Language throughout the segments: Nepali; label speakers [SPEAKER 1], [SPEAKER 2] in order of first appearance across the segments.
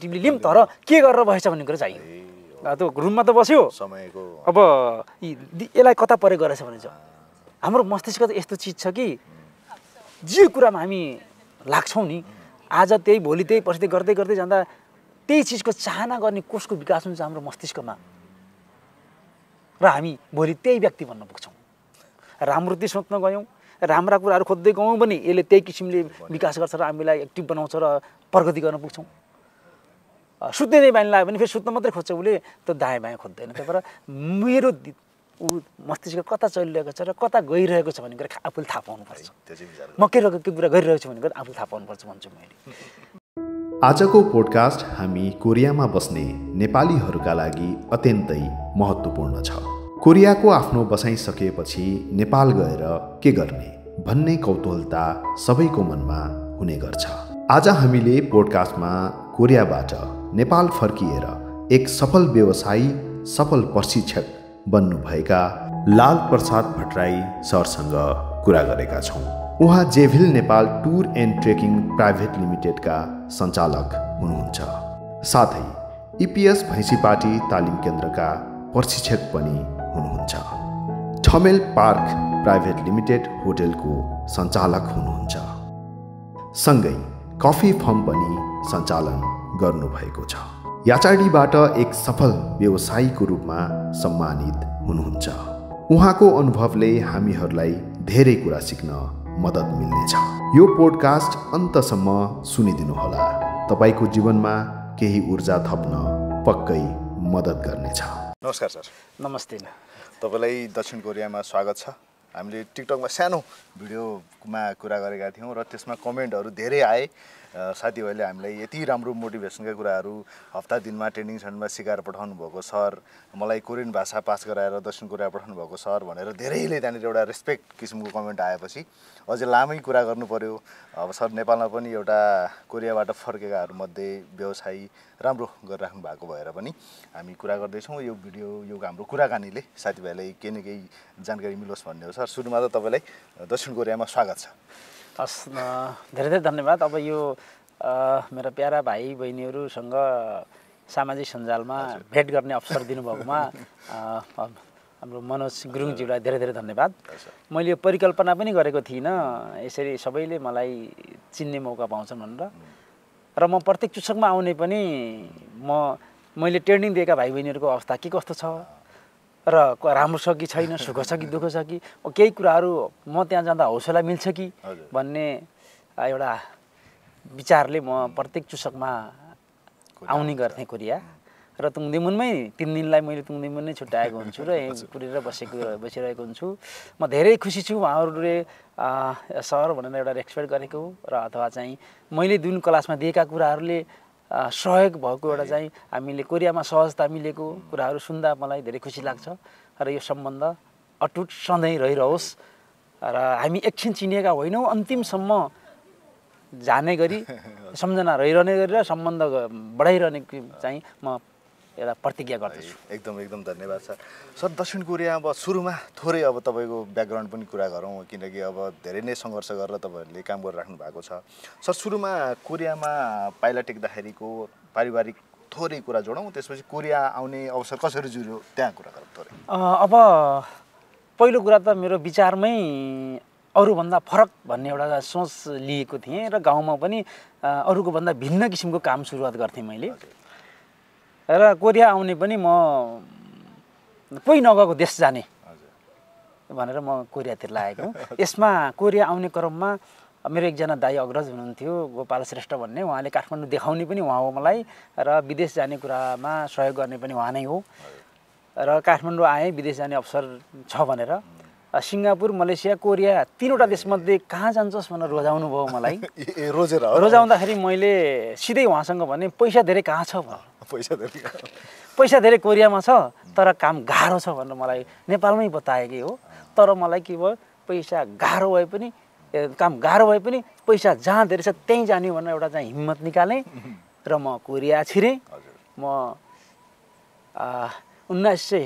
[SPEAKER 1] टिप्ली लिम तर के गरेर भएछ भन्ने कुरा चाहियो त्यो रुममा त बस्यो समयको अब यसलाई कता प्रयोग गरेछ भने चाहिँ हाम्रो मस्तिष्क त यस्तो चिज छ कि जे कुरामा हामी लाग्छौँ नि आज त्यही भोलि त्यही पर्सि गर्दै गर्दै जाँदा त्यही चिजको चाहना गर्ने कोषको विकास हुन्छ हाम्रो मस्तिष्कमा र हामी भोलि त्यही व्यक्ति बन्न पुग्छौँ राम्रो त्यही सोच्न गयौँ राम्रा कुराहरू खोज्दै गयौँ भने यसले त्यही किसिमले विकास गर्छ र हामीलाई एक्टिभ बनाउँछ र प्रगति गर्न पुग्छौँ सुत्ने नै बानी लाग्यो भने फेरि सुत्न मात्रै खोज्छ उसले त्यो दायाँ बायाँ खोज्दैन त्यहाँबाट मेरो ऊ मस्तिष्क कता चलिरहेको छ र कता गइरहेको छ भन्ने कुरा आफूले थाहा पाउनुपर्छ म के के कुरा गरिरहेको छु भन्ने कुरा आफूले थाहा पाउनुपर्छ भन्छु मैले
[SPEAKER 2] आजको पोडकास्ट हामी कोरियामा बस्ने नेपालीहरूका लागि अत्यन्तै महत्त्वपूर्ण छ कोरियाको आफ्नो बसाइसकेपछि नेपाल गएर के गर्ने भन्ने कौतूहलता सबैको मनमा हुने गर्छ आज हामीले पोडकास्टमा कोरियाबाट नेपाल फर्किएर एक सफल व्यवसायी सफल प्रशिक्षक बन्नुभएका लाल प्रसाद भट्टराई सरसँग कुरा गरेका छौँ उहाँ जेभिल Nepal tour and trekking private लिमिटेडका सञ्चालक हुनुहुन्छ साथै इपिएस भैँसीपाटी तालिम केन्द्रका प्रशिक्षक पनि हुनुहुन्छ ठमेल पार्क प्राइभेट लिमिटेड होटेलको सञ्चालक हुनुहुन्छ सँगै कफी फर्म पनि सञ्चालन गर्नुभएको छ याचाडीबाट एक सफल व्यवसायीको रूपमा सम्मानित हुनुहुन्छ उहाँको अनुभवले हामीहरूलाई धेरै कुरा सिक्न मद्दत मिल्नेछ यो पोडकास्ट अन्तसम्म सुनिदिनुहोला तपाईँको जीवनमा केही ऊर्जा थप्न पक्कै मद्दत गर्नेछ नमस्कार सर नमस्ते तपाईँलाई दक्षिण कोरियामा स्वागत छ हामीले टिकटकमा सानो भिडियोमा कुरा गरेका थियौँ र त्यसमा कमेन्टहरू धेरै आए साथीभाइले हामीलाई यति राम्रो मोटिभेसनका कुराहरू हप्ता दिनमा ट्रेनिङ सेन्टरमा सिकाएर पठाउनु भएको सर मलाई कोरियन भाषा पास गराएर दक्षिण कोरिया पठाउनु भएको सर भनेर धेरैले त्यहाँनिर एउटा रेस्पेक्ट किसिमको कमेन्ट आएपछि अझै लामै कुरा गर्नु पऱ्यो अब सर नेपालमा पनि एउटा कोरियाबाट फर्केकाहरूमध्ये व्यवसाय राम्रो गरिराख्नु भएको भएर पनि हामी कुरा गर्दैछौँ यो भिडियो यो हाम्रो कुराकानीले साथीभाइलाई केही न केही जानकारी मिलोस् भन्ने हो सर सुरुमा त तपाईँलाई दक्षिण कोरियामा स्वागत छ
[SPEAKER 1] हस् धेरै धेरै धन्यवाद अब यो मेरो प्यारा भाइ बहिनीहरूसँग सामाजिक सञ्जालमा भेट गर्ने अवसर दिनुभएकोमा हाम्रो मनोज गुरुङज्यूलाई धेरै धेरै धन्यवाद मैले यो परिकल्पना पनि गरेको थिइनँ यसरी सबैले मलाई चिन्ने मौका पाउँछन् भनेर र म प्रत्येक चुसकमा आउने पनि म मैले ट्रेनिङ दिएका भाइ बहिनीहरूको अवस्था के कस्तो छ र राम्रो छ कि छैन सुख छ कि दुःख छ कि केही कुराहरू म त्यहाँ जाँदा हौसला मिल्छ कि भन्ने एउटा विचारले म प्रत्येक चुसकमा आउने गर्थेँ कोरिया र तुङदेमुनमै तिन दिनलाई मैले तुङ्देमुन नै छुट्याएको हुन्छु र यहीँ कुरेर बसेको बसिरहेको हुन्छु म धेरै खुसी छु उहाँहरूले सर भनेर एउटा रेस्पेक्ट गरेको र अथवा चाहिँ मैले जुन क्लासमा दिएका कुराहरूले सहयोग भएको एउटा चाहिँ हामीले कोरियामा सहजता मिलेको कुराहरू सुन्दा मलाई धेरै खुसी लाग्छ र यो सम्बन्ध अटुट सधैँ रहिरहोस् र हामी एकछिन चिनिएका होइनौँ अन्तिमसम्म जाने गरी सम्झना रहिरहने गरी र सम्बन्ध
[SPEAKER 2] बढाइरहने चाहिँ म एउटा प्रतिज्ञा गर्दैछु एकदम एकदम धन्यवाद सर सर दक्षिण कोरिया अब सुरुमा थोरै अब तपाईँको ब्याकग्राउन्ड पनि कुरा गरौँ किनकि अब धेरै नै सङ्घर्ष गरेर तपाईँहरूले काम गरिराख्नु भएको छ सर सुरुमा कोरियामा पाइला टेक्दाखेरिको पारिवारिक थोरै कुरा जोडौँ त्यसपछि कोरिया आउने अवसर कसरी जुड्यो त्यहाँ कुरा गरौँ
[SPEAKER 1] थोरै अब पहिलो कुरा त मेरो विचारमै अरूभन्दा फरक भन्ने एउटा सोच लिएको थिएँ र गाउँमा पनि अरूको भन्दा भिन्न किसिमको काम सुरुवात गर्थेँ मैले र कोरिया आउने पनि म कोही नगएको देश जाने भनेर म कोरियातिर लागेको यसमा कोरिया आउने क्रममा मेरो एकजना दाई अग्रज हुनुहुन्थ्यो गोपाल श्रेष्ठ भन्ने उहाँले काठमाडौँ देखाउने पनि उहाँ हो मलाई र विदेश जाने कुरामा सहयोग गर्ने पनि उहाँ नै हो र काठमाडौँ आएँ विदेश जाने अवसर छ भनेर सिङ्गापुर मलेसिया कोरिया तिनवटा देशमध्ये कहाँ जान्छस् भनेर रोजाउनु भयो मलाई रोजेर रोजाउँदाखेरि मैले सिधै उहाँसँग भने पैसा धेरै कहाँ छ पैसा धेरै पैसा धेरै कोरियामा छ तर काम गाह्रो छ भनेर मलाई नेपालमै बताएकै हो तर मलाई के भयो पैसा गाह्रो भए पनि काम गाह्रो भए पनि पैसा जहाँ धेरै छ त्यहीँ जाने भनेर एउटा चाहिँ हिम्मत निकालेँ र म कोरिया छिरेँ म उन्नाइस सय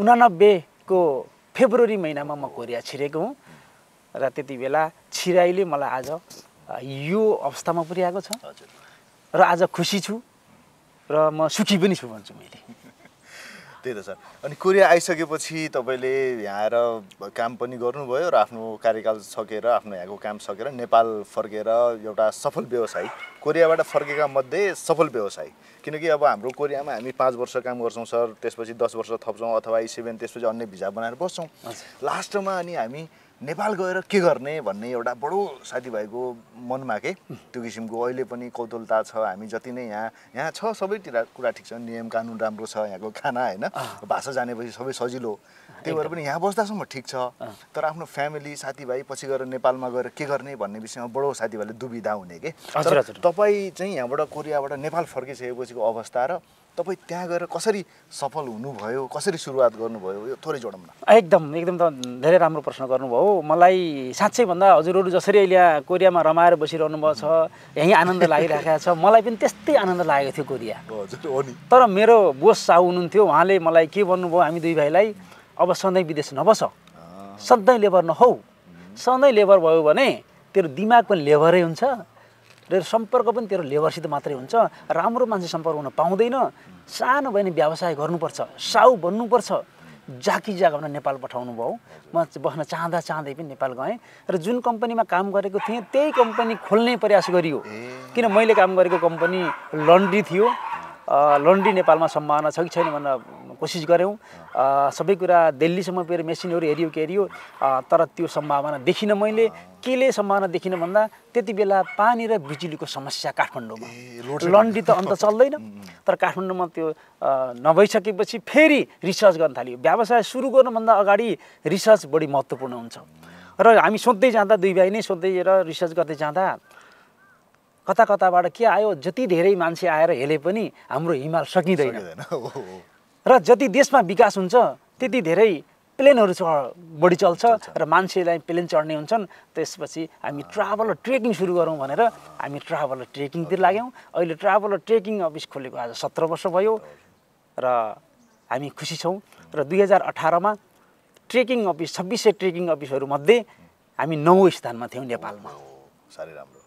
[SPEAKER 1] उनानब्बेको फेब्रुअरी महिनामा म कोरिया छिरेको हुँ र त्यति बेला छिराइले मलाई आज यो अवस्थामा पुर्याएको छ र आज खुसी छु र म सुखी पनि छु भन्छु मैले
[SPEAKER 2] त्यही त सर अनि कोरिया आइसकेपछि तपाईँले यहाँ आएर काम पनि गर्नुभयो र आफ्नो कार्यकाल सकेर आफ्नो यहाँको काम सकेर नेपाल फर्केर एउटा सफल व्यवसायी कोरियाबाट फर्केका मध्ये सफल व्यवसायी किनकि अब हाम्रो कोरियामा हामी पाँच वर्ष काम गर्छौँ सर त्यसपछि दस वर्ष थप्छौँ अथवा सेभेन त्यसपछि अन्य भिजा बनाएर बस्छौँ लास्टमा अनि हामी नेपाल गएर के गर्ने भन्ने एउटा बडो साथीभाइको मनमा के त्यो किसिमको अहिले पनि कौतलता छ हामी जति नै यहाँ यहाँ छ सबैतिर कुरा ठिक छ नियम कानुन राम्रो छ यहाँको खाना होइन भाषा जानेपछि सबै सजिलो त्यही भएर पनि यहाँ बस्दासम्म ठिक छ तर आफ्नो फ्यामिली साथीभाइ पछि गएर नेपालमा गएर के गर्ने भन्ने विषयमा बडो साथीभाइले दुविधा हुने के तपाईँ चाहिँ यहाँबाट कोरियाबाट नेपाल फर्किसकेपछिको अवस्था र तपाईँ त्यहाँ गएर कसरी सफल हुनुभयो कसरी सुरुवात गर्नुभयो यो थोरै जोडौँ न
[SPEAKER 1] एकदम एकदम त धेरै राम्रो प्रश्न गर्नुभयो मलाई साँच्चैभन्दा हजुरहरू जसरी अहिले यहाँ कोरियामा रमाएर बसिरहनु भएको छ यहीँ आनन्द लागिरहेको छ मलाई पनि त्यस्तै आनन्द लागेको थियो कोरिया हो तर मेरो बोस साहु हुनुहुन्थ्यो उहाँले मलाई के भन्नुभयो हामी दुई भाइलाई अब सधैँ विदेश नबस सधैँ लेबर नहौ सधैँ लेबर भयो भने तेरो दिमाग पनि लेबरै हुन्छ र सम्पर्क पनि तेरो लेबरसित मात्रै हुन्छ राम्रो मान्छे सम्पर्क हुन पाउँदैन सानो भयो भने व्यवसाय गर्नुपर्छ साउ बन्नुपर्छ जाकी जाग नेपाल पठाउनु भयो म बस्न चाहँदा चाहँदै पनि नेपाल गएँ र जुन कम्पनीमा काम गरेको थिएँ त्यही कम्पनी खोल्ने प्रयास गरियो किन मैले काम गरेको कम्पनी लन्ड्री थियो लन्ड्री नेपालमा सम्भावना छ कि छैन भनेर कोसिस गऱ्यौँ सबै कुरा दिल्लीसम्म पुगेर मेसिनहरू हेऱ्यो के हेऱ्यो तर त्यो सम्भावना देखिनँ मैले केले सम्भावना देखिनँ भन्दा त्यति बेला पानी र बिजुलीको समस्या काठमाडौँमा लन्ड्री त अन्त चल्दैन तर काठमाडौँमा त्यो नभइसकेपछि फेरि रिसर्च गर्न थाल्यो व्यवसाय सुरु गर्नुभन्दा अगाडि रिसर्च बढी महत्त्वपूर्ण हुन्छ र हामी सोध्दै जाँदा दुई भाइ नै सोध्दै र रिसर्च गर्दै जाँदा कता कताबाट के आयो जति धेरै मान्छे आएर हेले पनि हाम्रो हिमाल सकिँदैन र जति देशमा विकास हुन्छ त्यति धेरै प्लेनहरू च बढी चल्छ र मान्छेलाई प्लेन चढ्ने हुन्छन् त्यसपछि हामी ट्राभल र ट्रेकिङ सुरु गरौँ भनेर हामी ट्राभल र ट्रेकिङतिर लाग्यौँ अहिले ट्राभल र ट्रेकिङ अफिस खोलेको आज सत्र वर्ष भयो र हामी खुसी छौँ र दुई हजार अठारमा ट्रेकिङ अफिस छब्बिस सय ट्रेकिङ अफिसहरूमध्ये हामी नौ स्थानमा थियौँ
[SPEAKER 2] नेपालमा साह्रै राम्रो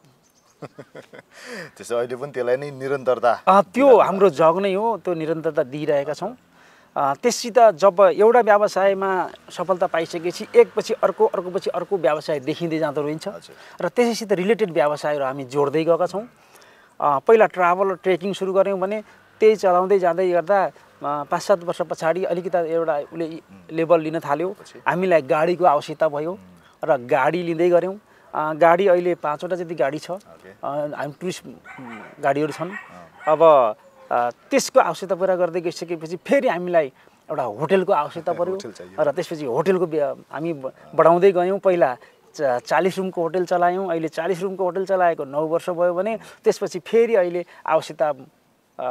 [SPEAKER 2] त्यसो अहिले पनि त्यसलाई नै निरन्तरता
[SPEAKER 1] त्यो हाम्रो जग नै हो त्यो निरन्तरता दिइरहेका छौँ त्यससित जब एउटा व्यवसायमा सफलता पाइसकेपछि एकपछि अर्को अर्को पछि अर्को व्यवसाय देखिँदै जाँदो रहन्छ र त्यसैसित रिलेटेड व्यवसायहरू हामी जोड्दै गएका छौँ पहिला ट्राभल ट्रेकिङ सुरु गऱ्यौँ भने त्यही चलाउँदै जाँदै गर्दा पाँच सात वर्ष पछाडि अलिकति एउटा उसले लेभल लिन थाल्यो हामीलाई गाडीको आवश्यकता भयो र गाडी लिँदै गऱ्यौँ गाडी अहिले पाँचवटा जति गाडी छ हामी टुरिस्ट गाडीहरू छन् अब त्यसको आवश्यकता पुरा गर्दै गइसकेपछि फेरि हामीलाई एउटा होटेलको आवश्यकता पऱ्यो र त्यसपछि होटेलको हामी बढाउँदै गयौँ पहिला चालिस रुमको होटल चलायौँ अहिले चालिस रुमको होटल चलाएको नौ वर्ष भयो भने त्यसपछि फेरि अहिले आवश्यकता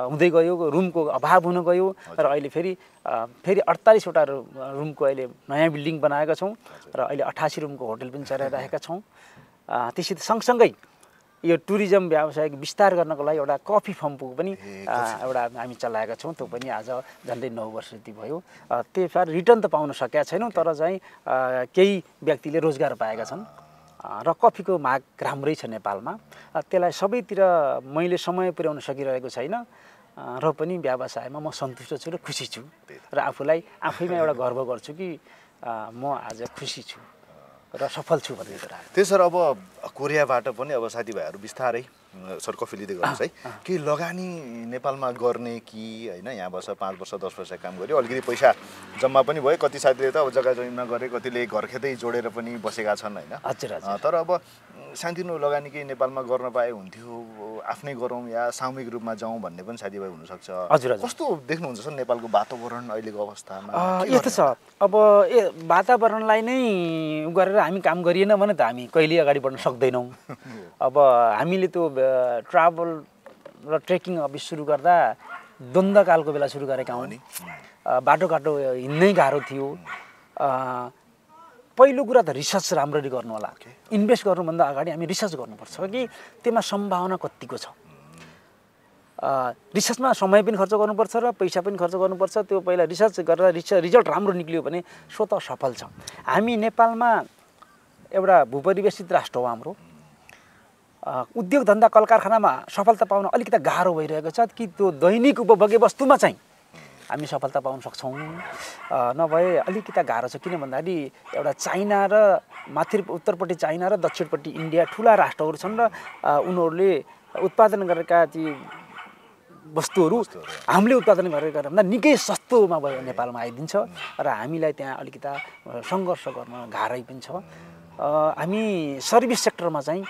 [SPEAKER 1] हुँदै गयो रुमको अभाव हुन गयो र अहिले फेरि फेरि अडतालिसवटा रुमको अहिले नयाँ बिल्डिङ बनाएका छौँ र अहिले अठासी रुमको होटेल पनि चलाइरहेका छौँ त्यसित सँगसँगै यो टुरिज्म व्यावसायिक विस्तार गर्नको लागि एउटा कफी फर्मको पनि एउटा हामी चलाएका छौँ त्यो पनि आज झन्डै नौ वर्ष जति भयो त्यही रिटर्न त पाउन सकेका छैनौँ तर चाहिँ केही व्यक्तिले रोजगार पाएका छन् र कफीको माग राम्रै छ नेपालमा त्यसलाई सबैतिर मैले समय पुर्याउन सकिरहेको छैन र पनि व्यवसायमा म सन्तुष्ट छु र खुसी छु र आफूलाई आफैमा एउटा गर्व
[SPEAKER 2] गर्छु कि म आज खुसी छु र सफल छु भन्ने कुरा त्यसो अब कोरियाबाट पनि अब साथीभाइहरू बिस्तारै सर्कफी लिँदै गर्नुहोस् है केही लगानी नेपालमा गर्ने कि होइन यहाँ वर्ष पाँच वर्ष दस वर्ष काम गऱ्यो अलिकति पैसा जम्मा पनि भयो कति साथीले त अब जग्गा जमिनमा गरे कतिले घर खेतै जोडेर पनि बसेका छन् होइन तर अब सानोतिनो लगानी केही नेपालमा गर्न पाए हुन्थ्यो आफ्नै गरौँ या सामूहिक रूपमा जाउँ भन्ने पनि साथीभाइ हुनसक्छ हजुर कस्तो देख्नुहुन्छ सर नेपालको वातावरण अहिलेको अवस्थामा यस्तो
[SPEAKER 1] छ अब ए वातावरणलाई नै गरेर हामी काम गरिएन भने त हामी कहिले अगाडि बढ्न सक्दैनौँ अब हामीले त्यो ट्राभल र ट्रेकिङ अब सुरु गर्दा द्वन्द्वकालको बेला सुरु गरेका नि बाटोघाटो हिँड्नै गाह्रो थियो पहिलो कुरा त रिसर्च राम्ररी गर्नु होला इन्भेस्ट गर्नुभन्दा अगाडि हामी रिसर्च गर्नुपर्छ कि त्यसमा सम्भावना कतिको छ रिसर्चमा समय पनि खर्च गर्नुपर्छ र पैसा पनि खर्च गर्नुपर्छ त्यो पहिला रिसर्च गरेर रिसर्च रिजल्ट राम्रो निक्लियो भने स्वत सफल छ हामी नेपालमा एउटा भूपरिवेशित राष्ट्र हो हाम्रो उद्योग धन्दा कल कारखानामा सफलता पाउन अलिकति गाह्रो भइरहेको छ कि त्यो दैनिक उपभोग्य वस्तुमा चाहिँ हामी सफलता पाउन सक्छौँ नभए अलिकति गाह्रो छ किन भन्दाखेरि एउटा चाइना र माथि उत्तरपट्टि चाइना र दक्षिणपट्टि इन्डिया ठुला राष्ट्रहरू छन् र उनीहरूले उत्पादन गरेका ती वस्तुहरू हामीले उत्पादन गरेको भन्दा निकै सस्तोमा भयो नेपालमा आइदिन्छ र हामीलाई त्यहाँ अलिकति सङ्घर्ष गर्न गाह्रै पनि छ हामी सर्भिस सेक्टरमा चाहिँ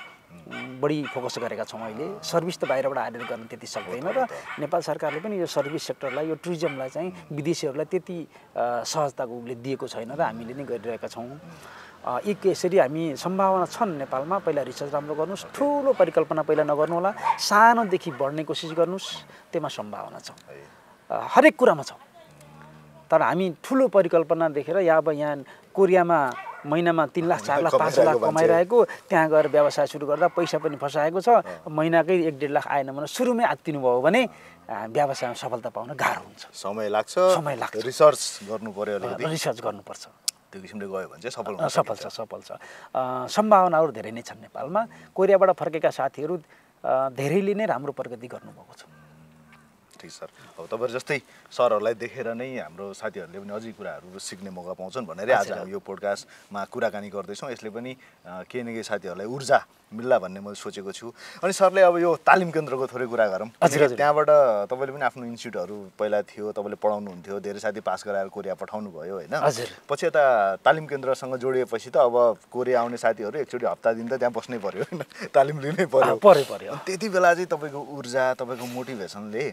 [SPEAKER 1] बढी फोकस गरेका छौँ अहिले सर्भिस त बाहिरबाट आएर गर्न त्यति सक्दैन र नेपाल सरकारले पनि यो सर्भिस सेक्टरलाई यो टुरिज्मलाई चाहिँ विदेशीहरूलाई त्यति सहजताको उसले दिएको छैन र हामीले नै गरिरहेका छौँ एक यसरी हामी सम्भावना छन् नेपालमा पहिला रिसर्च राम्रो गर्नुहोस् ठुलो परिकल्पना पहिला नगर्नु नगर्नुहोला सानोदेखि बढ्ने कोसिस गर्नुहोस् त्यसमा सम्भावना छ हरेक कुरामा छ तर हामी ठुलो परिकल्पना देखेर या अब यहाँ कोरियामा महिनामा तिन लाख चार लाख पाँच लाख कमाइरहेको त्यहाँ गएर व्यवसाय सुरु गर्दा पैसा पनि फसाएको छ महिनाकै एक डेढ लाख आएन भने सुरुमै आत्तिनु भयो भने व्यवसायमा सफलता पाउन गाह्रो हुन्छ
[SPEAKER 2] समय लाग्छ समय लाग्छ रिसर्च गर्नु पर्यो रिसर्च
[SPEAKER 1] गर्नुपर्छ त्यो किसिमले गयो भने चाहिँ सफल सफल छ सफल छ सम्भावनाहरू धेरै नै छन् नेपालमा कोरियाबाट फर्केका साथीहरू धेरैले नै राम्रो प्रगति गर्नुभएको छ
[SPEAKER 2] सर अब तपाईँहरू जस्तै सरहरूलाई देखेर नै हाम्रो साथीहरूले पनि अझै कुराहरू सिक्ने मौका पाउँछन् भनेर आज हामी यो पोडकास्टमा कुराकानी गर्दैछौँ यसले पनि केही न केही साथीहरूलाई ऊर्जा मिल्ला भन्ने मैले सोचेको छु अनि सरले अब यो तालिम केन्द्रको थोरै कुरा गरौँ त्यहाँबाट तपाईँले पनि आफ्नो इन्स्टिट्युटहरू पहिला थियो तपाईँले पढाउनुहुन्थ्यो धेरै साथी पास गराएर कोरिया पठाउनु भयो होइन पछि यता तालिम केन्द्रसँग जोडिएपछि त अब कोरिया आउने साथीहरू एकचोटि हप्ता दिन त त्यहाँ बस्नै पर्यो होइन तालिम लिनै पर्यो पऱ्यो पऱ्यो त्यति बेला चाहिँ तपाईँको ऊर्जा तपाईँको मोटिभेसनले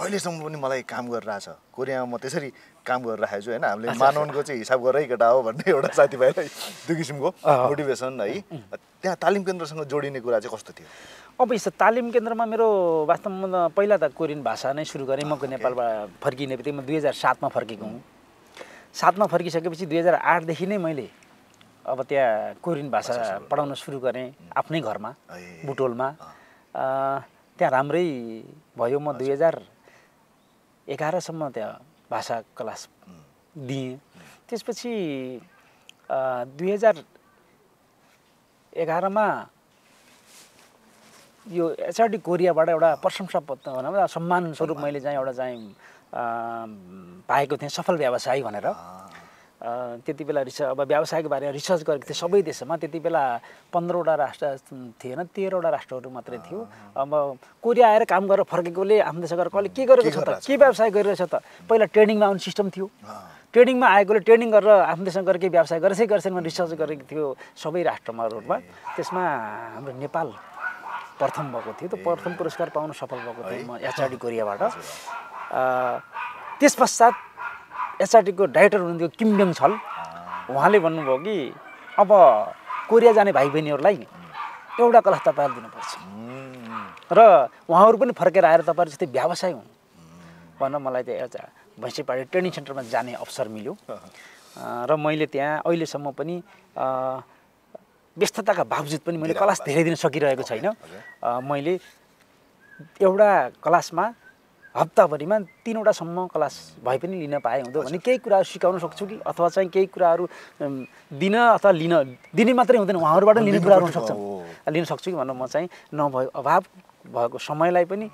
[SPEAKER 2] अहिलेसम्म पनि मलाई काम गरिरहेछ कोरियामा म त्यसरी काम गरिरहेको छु होइन हामीले मानवनको चाहिँ हिसाब गरेरै केटा हो भन्ने एउटा साथीभाइलाई दुई किसिमको मोटिभेसन है त्यहाँ तालिम केन्द्रसँग जोडिने कुरा चाहिँ कस्तो थियो अब यस्तो तालिम केन्द्रमा मेरो वास्तवमा पहिला त कोरियन
[SPEAKER 1] भाषा नै सुरु गरेँ म नेपालबाट फर्किने बित्तिकै म दुई हजार सातमा फर्केको हुँ सातमा फर्किसकेपछि दुई हजार आठदेखि नै मैले अब त्यहाँ कोरियन भाषा पढाउन सुरु गरेँ आफ्नै घरमा बुटोलमा त्यहाँ राम्रै भयो म दुई हजार एघारसम्म त्यहाँ भाषा क्लास दिएँ त्यसपछि दुई हजार एघारमा यो एचआरडी कोरियाबाट एउटा प्रशंसा पत्र भनौँ सम्मान स्वरूप मैले चाहिँ एउटा चाहिँ पाएको थिएँ सफल व्यवसायी भनेर त्यति बेला रिसर्च अब व्यवसायको बारेमा रिसर्च गरेको थिएँ सबै देशमा त्यति बेला पन्ध्रवटा राष्ट्र थिएन तेह्रवटा राष्ट्रहरू मात्रै थियो अब कोरिया आएर काम गरेर फर्केकोले हाम्रो देश गएर कसले के गरेको छ त के व्यवसाय गरिरहेछ त पहिला ट्रेनिङमा आउने सिस्टम थियो ट्रेनिङमा आएकोले ट्रेनिङ गरेर आफ्नो देशमा गरेर केही व्यवसाय गरेछै गर्छन् रिसर्च गरेको थियो सबै राष्ट्रमा रूपमा त्यसमा हाम्रो नेपाल प्रथम भएको थियो त्यो प्रथम पुरस्कार पाउन सफल भएको थियो म एचआरडी कोरियाबाट त्यस पश्चात एसआरटीको डाइरेक्टर हुनुहुन्थ्यो किमडेङ छल उहाँले भन्नुभयो कि अब कोरिया जाने भाइ बहिनीहरूलाई एउटा कला तपाईँहरूले दिनुपर्छ र उहाँहरू पनि फर्केर आएर तपाईँहरू जस्तै व्यवसाय हुन् भन मलाई त्यहाँ एउटा भैँसीपाडी ट्रेनिङ सेन्टरमा जाने अवसर मिल्यो र मैले त्यहाँ अहिलेसम्म पनि व्यस्तताका बावजुद पनि मैले क्लास धेरै दिन सकिरहेको छैन मैले एउटा क्लासमा हप्ताभरिमा तिनवटासम्म क्लास भए पनि लिन पाए हुँदो भने केही कुराहरू सिकाउन सक्छु कि अथवा चाहिँ केही कुराहरू दिन अथवा लिन दिने मात्रै हुँदैन उहाँहरूबाट लिने कुराहरू सक्छ लिन सक्छु कि भनेर म चाहिँ नभयो अभाव भएको समयलाई पनि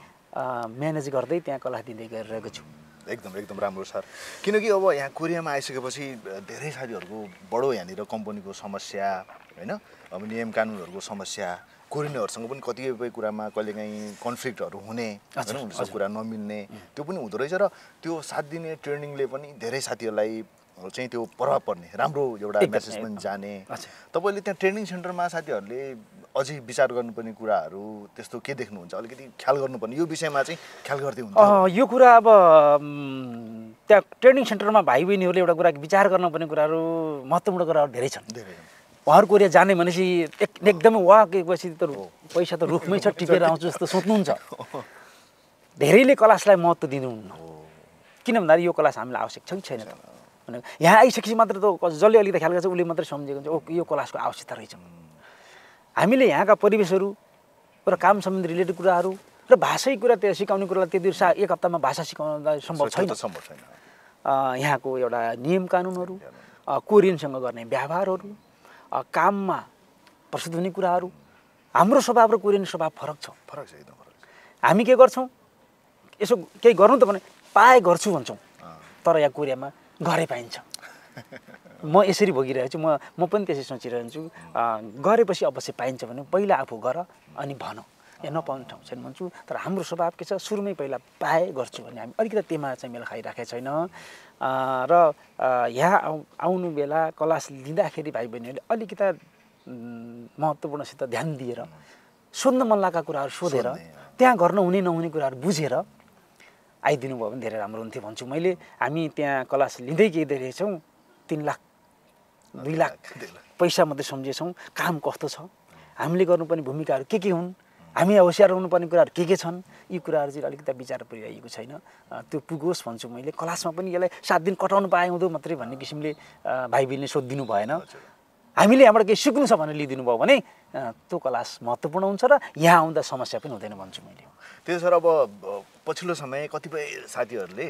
[SPEAKER 1] म्यानेज गर्दै
[SPEAKER 2] त्यहाँ कला दिँदै गरिरहेको छु एकदम एकदम राम्रो सर किनकि अब यहाँ कोरियामा आइसकेपछि धेरै साथीहरूको बडो यहाँनिर कम्पनीको समस्या होइन अब नियम कानुनहरूको समस्या कोरियनहरूसँग पनि कतिपय कुरामा कहिलेकाहीँ कन्फ्लिक्टहरू हुने कुरा नमिल्ने त्यो पनि हुँदो रहेछ र त्यो सात दिने ट्रेनिङले पनि धेरै साथीहरूलाई चाहिँ त्यो प्रभाव पर्ने राम्रो एउटा पनि जाने तपाईँले त्यहाँ ट्रेनिङ सेन्टरमा साथीहरूले अझै विचार गर्नुपर्ने कुराहरू त्यस्तो के देख्नुहुन्छ अलिकति ख्याल गर्नुपर्ने यो विषयमा चाहिँ ख्याल गर्दै हुन्छ
[SPEAKER 1] यो कुरा अब त्यहाँ ट्रेनिङ सेन्टरमा भाइ बहिनीहरूले एउटा कुरा विचार गर्नुपर्ने कुराहरू महत्त्वपूर्ण कुराहरू धेरै छन् धेरै घर कोरिया जाने भनेपछि एक एकदमै वाकेपछि त पैसा त रुखमै छ टिपेर आउँछु जस्तो सोच्नुहुन्छ धेरैले कलासलाई महत्त्व दिनुहुन्न किन भन्दाखेरि यो क्लास हामीलाई आवश्यक छ कि छैन भनेको यहाँ आइसकेपछि मात्र त जसले अलिकति ख्याल गर्छ उसले मात्रै सम्झेको हुन्छ ओ यो क्लासको आवश्यकता रहेछ हामीले यहाँका परिवेशहरू र काम सम्बन्धी रिलेटेड कुराहरू र भाषै कुरा त्यो सिकाउने कुरालाई त्यति सा एक हप्तामा भाषा सिकाउन सम्भव छैन सम्भव छैन यहाँको एउटा नियम कानुनहरू कोरियनसँग गर्ने व्यवहारहरू काममा प्रसिद्ध हुने कुराहरू हाम्रो स्वभाव र कोरियन स्वभाव फरक छ फरक छ एकदम फरक हामी के गर्छौँ यसो केही गर्नु त भने पाए गर्छु भन्छौँ तर यहाँ कोरियामा गरे पाइन्छ म यसरी भोगिरहेछु म म पनि त्यसरी सोचिरहन्छु गरेपछि अवश्य पाइन्छ भने पहिला आफू गर अनि भनौँ या नपाउने ठाउँ छैन भन्छु तर हाम्रो स्वभाव के छ सुरुमै पहिला पाए गर्छु भने हामी अलिकति त्यहीमा चाहिँ मेल खाइराखेको छैन र यहाँ आउ आउनु बेला क्लास लिँदाखेरि भाइ बहिनीहरूले अलिकति महत्त्वपूर्णसित ध्यान दिएर सोध्न मन लागेका कुराहरू सोधेर त्यहाँ गर्न हुने नहुने कुराहरू बुझेर आइदिनु भयो भने धेरै राम्रो हुन्थ्यो भन्छु मैले हामी त्यहाँ क्लास लिँदै गइँदै रहेछौँ तिन लाख दुई लाख पैसा मात्रै सम्झेछौँ काम कस्तो छ हामीले गर्नुपर्ने भूमिकाहरू के के हुन् हामी होसियार हुनुपर्ने कुराहरू के के छन् यी कुराहरू चाहिँ अलिकति विचार पुर्याइएको छैन त्यो पुगोस् भन्छु मैले क्लासमा पनि यसलाई सात दिन कटाउनु पाएँ हुँदो मात्रै भन्ने किसिमले भाइ बहिनीले सोधिदिनु भएन हामीले यहाँबाट केही सिक्नु छ भनेर लिइदिनु भयो भने त्यो क्लास महत्त्वपूर्ण हुन्छ र यहाँ आउँदा समस्या पनि हुँदैन भन्छु मैले
[SPEAKER 2] त्यसो सर अब पछिल्लो समय कतिपय साथीहरूले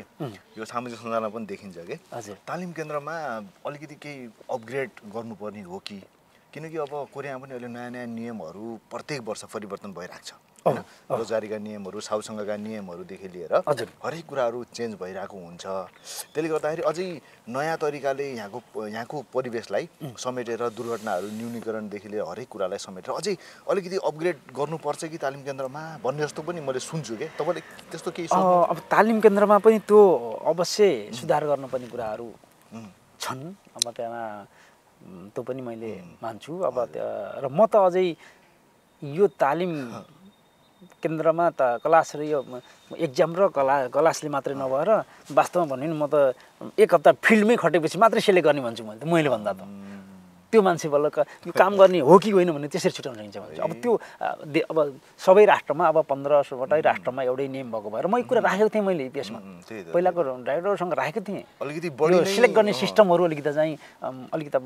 [SPEAKER 2] यो सामाजिक सञ्जालमा पनि देखिन्छ कि हजुर तालिम केन्द्रमा अलिकति केही अपग्रेड गर्नुपर्ने हो कि किनकि अब कोरियामा पनि अहिले नयाँ नयाँ नियमहरू प्रत्येक वर्ष परिवर्तन भइरहेको छ रोजगारीका नियमहरू साउसँगका नियमहरूदेखि लिएर हजुर हरेक कुराहरू चेन्ज भइरहेको हुन्छ त्यसले गर्दाखेरि अझै नयाँ तरिकाले यहाँको यहाँको परिवेशलाई समेटेर दुर्घटनाहरू न्यूनीकरणदेखि लिएर हरेक कुरालाई समेटेर अझै अलिकति अपग्रेड गर्नुपर्छ कि तालिम केन्द्रमा भन्ने जस्तो पनि मैले सुन्छु कि तपाईँले त्यस्तो केही अब
[SPEAKER 1] तालिम केन्द्रमा पनि त्यो अवश्य सुधार गर्नुपर्ने कुराहरू छन् अब त्यहाँ त्यो पनि मैले मान्छु अब र म त अझै यो तालिम केन्द्रमा त क्लास र यो एक्जाम र कला क्लासले मात्रै नभएर वास्तवमा भन्यो भने म त एक हप्ता फिल्डमै खटेपछि मात्रै सेलेक्ट गर्ने भन्छु मैले मैले भन्दा त त्यो मान्छे बल्ल यो काम गर्ने हो कि होइन भने त्यसरी छुट्याउनु सकिन्छ भन्छ अब त्यो अब सबै राष्ट्रमा अब पन्ध्र सोह्रवटै राष्ट्रमा एउटै नेम भएको भएर म एक कुरा राखेको थिएँ मैले त्यसमा पहिलाको ड्राइभरसँग राखेको थिएँ अलिकति सेलेक्ट गर्ने सिस्टमहरू अलिकति चाहिँ अलिकति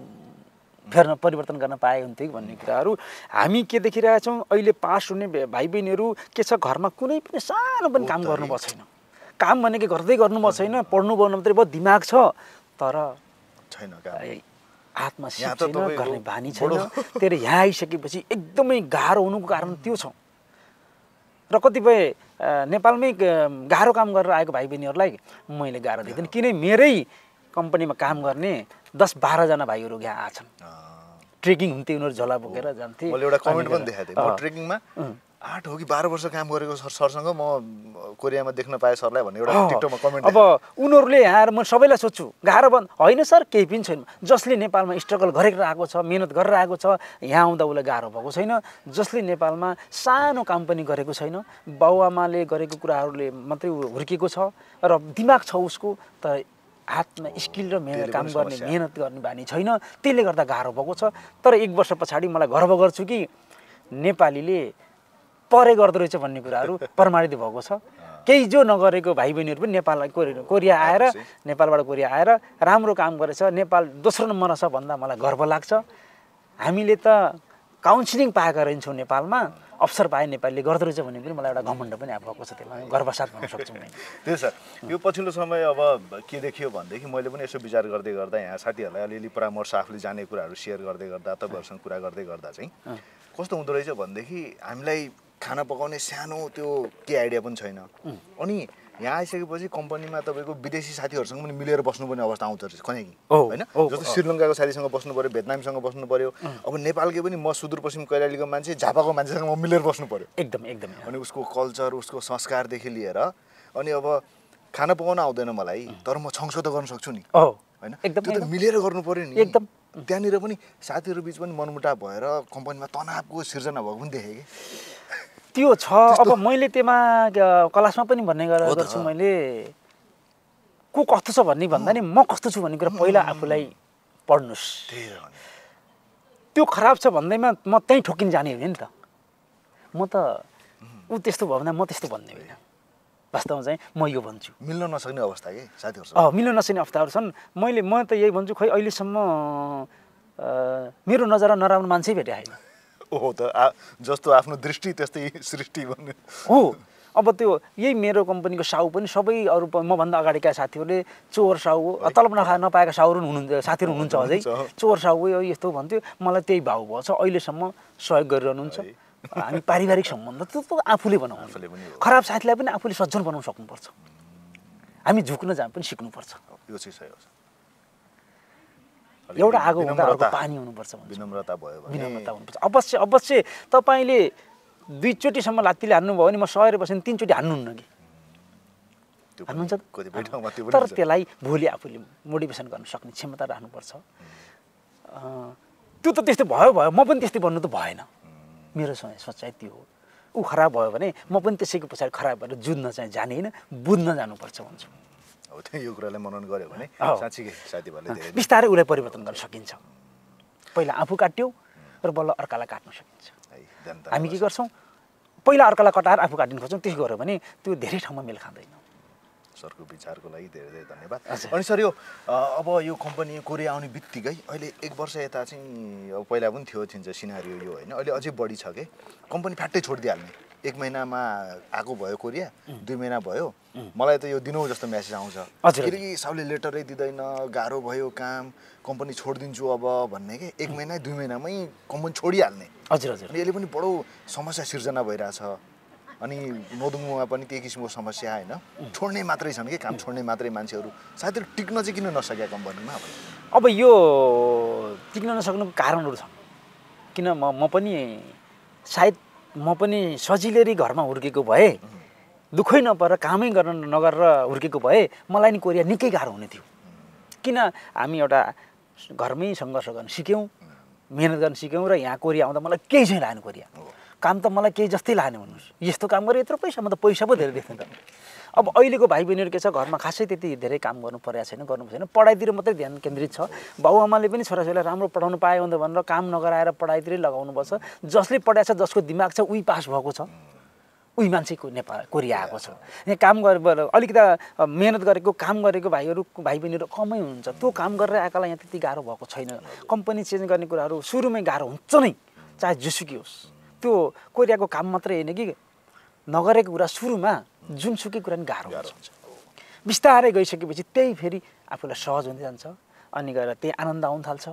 [SPEAKER 1] फेर्न परिवर्तन गर्न पाए हुन्थ्यो कि भन्ने कुराहरू हामी के देखिरहेछौँ अहिले पास हुने भाइ बहिनीहरू के छ घरमा कुनै पनि सानो पनि काम गर्नुभएको छैन काम भनेको गर्दै गर्नुभएको छैन पढ्नु पर्नु मात्रै बहुत दिमाग छ तर छैन आत्मा छैन गर्ने बानी छैन त्यही यहाँ आइसकेपछि एकदमै गाह्रो हुनुको कारण त्यो छ र कतिपय नेपालमै गाह्रो काम गरेर आएको भाइ बहिनीहरूलाई मैले गाह्रो दिँदैन किनै मेरै कम्पनीमा काम गर्ने
[SPEAKER 2] दस बाह्रजना भाइहरू यहाँ आछन् ट्रेकिङ हुन्थ्यो उनीहरू झोला बोकेर जान्थे मैले एउटा कमेन्ट पनि देखाएको थिएँ ट्रेकिङमा आठ हो कि बाह्र वर्ष काम गरेको सर सरसँग म कोरियामा देख्न पाएँ सरलाई भन्ने एउटा टिकटकमा कमेन्ट अब
[SPEAKER 1] उनीहरूले यहाँ म सबैलाई सोध्छु गाह्रो बन्द होइन सर केही पनि छैन जसले नेपालमा स्ट्रगल गरेर आएको छ मिहिनेत गरेर आएको छ यहाँ आउँदा उसलाई गाह्रो भएको छैन जसले नेपालमा सानो काम पनि गरेको छैन बाउ आमाले गरेको कुराहरूले मात्रै हुर्किएको छ र दिमाग छ उसको तर हातमा स्किल र मेहनत काम गर्ने मेहनत गर्ने बानी छैन त्यसले गर्दा गाह्रो भएको छ तर एक वर्ष पछाडि मलाई गर्व गर्छु कि नेपालीले परे गर्दो रहेछ भन्ने कुराहरू प्रमाणित भएको छ केही जो नगरेको भाइ बहिनीहरू पनि नेपाललाई कोरि कोरिया आएर नेपालबाट कोरिया आएर राम्रो काम गरेछ नेपाल दोस्रो नम्बरमा छ भन्दा मलाई गर्व लाग्छ हामीले त काउन्सिलिङ पाएका रहेन्छौँ नेपालमा अवसर पाए नेपालीले गर्दो रहेछ भन्ने पनि मलाई एउटा घमण्ड पनि भएको छ त्यसलाई गर्वसाथ भन्न
[SPEAKER 2] सक्छु त्यही सर यो पछिल्लो समय अब के देखियो भनेदेखि मैले पनि यसो विचार गर्दै गर्दा यहाँ साथीहरूलाई अलिअलि परामर्श आफूले जाने कुराहरू सेयर गर्दै गर्दा तपाईँहरूसँग कुरा गर्दै गर्दा चाहिँ कस्तो हुँदो रहेछ भनेदेखि हामीलाई खाना पकाउने सानो त्यो के आइडिया पनि छैन अनि यहाँ आइसकेपछि कम्पनीमा तपाईँको विदेशी साथीहरूसँग पनि मिलेर बस्नुपर्ने अवस्था आउँछ रहेछ कहीँ होइन जस्तो श्रीलङ्काको साथीसँग बस्नु पऱ्यो भेटनामसँग बस्नु पऱ्यो अब नेपालकै पनि म सुदूरपश्चिम कैलालीको मान्छे झापाको मान्छेसँग म मिलेर बस्नु पऱ्यो एकदम एकदम अनि उसको कल्चर उसको संस्कारदेखि लिएर अनि अब खाना पकाउन आउँदैन मलाई तर म छङ्सो त गर्न सक्छु नि होइन एकदम त्यो त मिलेर गर्नु पऱ्यो नि एकदम त्यहाँनिर पनि साथीहरू बिच पनि मनमुटाप भएर कम्पनीमा तनावको सिर्जना भएको पनि देखेँ कि त्यो छ
[SPEAKER 1] अब मैले त्यसमा क्लासमा पनि भन्ने गर्छु मैले को कस्तो छ भन्ने भन्दा नि म कस्तो छु भन्ने कुरा पहिला आफूलाई पढ्नुहोस् त्यो खराब छ भन्दैमा म त्यहीँ ठोकिन जाने होइन नि त म त ऊ त्यस्तो भयो भने म त्यस्तो भन्ने होइन वास्तवमा चाहिँ
[SPEAKER 2] म यो भन्छु मिल्न नसक्ने अवस्था कि साथीहरू अँ
[SPEAKER 1] मिल्न नसक्ने अवस्थाहरू छन् मैले म त यही भन्छु खोइ अहिलेसम्म मेरो नजारा नराम्रो मान्छे भेटेँ होइन
[SPEAKER 2] हो त जस्तो आफ्नो दृष्टि त्यस्तै सृष्टि भन्ने
[SPEAKER 1] हो अब त्यो यही मेरो कम्पनीको साहु पनि सबै अरू मभन्दा अगाडिका साथीहरूले चोर साहु तलब नखा नपाएका साउहरू हुनुहुन्छ साथीहरू हुनुहुन्छ अझै चोर साउ यस्तो भन्थ्यो मलाई त्यही भाउ भएछ अहिलेसम्म सहयोग गरिरहनुहुन्छ हामी पारिवारिक सम्बन्ध त्यो त आफूले
[SPEAKER 2] बनाउनु
[SPEAKER 1] खराब साथीलाई पनि आफूले सज्जन बनाउन सक्नुपर्छ हामी झुक्न जान पनि सिक्नुपर्छ
[SPEAKER 2] यो हो एउटा आगो हुँदा अर्को पानी हुनुपर्छ विनम्रता भयो विनम्रता हुनुपर्छ
[SPEAKER 1] अवश्य अवश्य तपाईँले दुईचोटिसम्म लात्तीले हान्नुभयो भने म सहेर बस्यो भने तिनचोटि हान्नुहुन्न कि हान्नुहुन्छ तर त्यसलाई भोलि आफूले मोटिभेसन गर्न सक्ने क्षमता राख्नुपर्छ त्यो त त्यस्तो भयो भयो म पनि त्यस्तै बन्नु त भएन मेरो सोचाइ त्यो हो ऊ खराब भयो भने म पनि त्यसैको पछाडि खराब भएर जुझ्न चाहिँ जाने होइन बुझ्न जानुपर्छ भन्छु अब त्यो यो कुरालाई मनन गऱ्यो
[SPEAKER 2] भने साँच्चीकै साथीभाइले
[SPEAKER 1] बिस्तारै उसलाई परिवर्तन गर्न सकिन्छ पहिला आफू काट्यो र बल्ल अर्कालाई काट्न सकिन्छ हामी के गर्छौँ पहिला अर्कालाई कटाएर आफू काटिनु खोज्छौँ त्यसो गऱ्यो भने त्यो धेरै ठाउँमा मेल खाँदैन
[SPEAKER 2] सरको विचारको लागि धेरै धेरै धन्यवाद अनि सर यो अब यो कम्पनी कोरिया आउने बित्तिकै अहिले एक वर्ष यता चाहिँ अब पहिला पनि थियो चिन्छ सिनारी यो होइन अहिले अझै बढी छ कि कम्पनी फ्याट्टै छोडिदिइहाल्ने एक महिनामा आएको भयो कोरिया दुई महिना भयो मलाई त यो दिनौ जस्तो म्यासेज आउँछ किनकि सबले लेटरै दिँदैन गाह्रो भयो काम कम्पनी छोडिदिन्छु अब भन्ने कि एक महिना दुई महिनामै कम्पनी छोडिहाल्ने हजुर हजुर अनि यसले पनि बडो समस्या सिर्जना भइरहेछ अनि नोदुङमा पनि त्यही किसिमको समस्या होइन छोड्ने मात्रै छन् कि काम छोड्ने मात्रै मान्छेहरू सायद टिक्न चाहिँ किन नसकेका कम्पनीमा अब यो
[SPEAKER 1] टिक्न नसक्नुको कारणहरू छन् किन म म पनि सायद म पनि सजिलै घरमा हुर्केको भए दुःखै नपरेर कामै गर्न नगरेर हुर्केको भए मलाई नि कोरिया निकै गाह्रो हुने थियो किन हामी एउटा घरमै सङ्घर्ष गर्न सिक्यौँ मिहिनेत गर्न सिक्यौँ र यहाँ कोरिया आउँदा मलाई केही छैन लाग्नु कोरिया काम त मलाई केही जस्तै लाग्ने भन्नुहोस् यस्तो काम गरेँ यत्रो पैसा म त पैसा पो धेरै देख्थेँ त अब अहिलेको भाइ बहिनीहरू के छ घरमा खासै त्यति धेरै काम गर्नु परेको छैन गर्नु छैन पढाइतिर मात्रै ध्यान केन्द्रित छ बाबुआमाले पनि छोराछोरीलाई राम्रो पढाउनु पायो भने भनेर काम नगराएर पढाइतिरै लगाउनुपर्छ जसले पढाएको छ जसको दिमाग छ उही पास भएको छ उही मान्छेको नेपाल कोरिया आएको छ यहाँ काम गरेर अलिकति मेहनत गरेको काम गरेको भाइहरू भाइ बहिनीहरू कमै हुन्छ त्यो काम गरेर आएकोलाई यहाँ त्यति गाह्रो भएको छैन कम्पनी चेन्ज गर्ने कुराहरू सुरुमै गाह्रो हुन्छ नै चाहे जुसुकी होस् त्यो कोरियाको काम मात्रै होइन कि नगरेको कुरा सुरुमा जुनसुकै कुरा नि गाह्रो हुन्छ बिस्तारै गइसकेपछि त्यही फेरि आफूलाई सहज हुँदै जान्छ अनि गएर त्यही आनन्द आउनु थाल्छ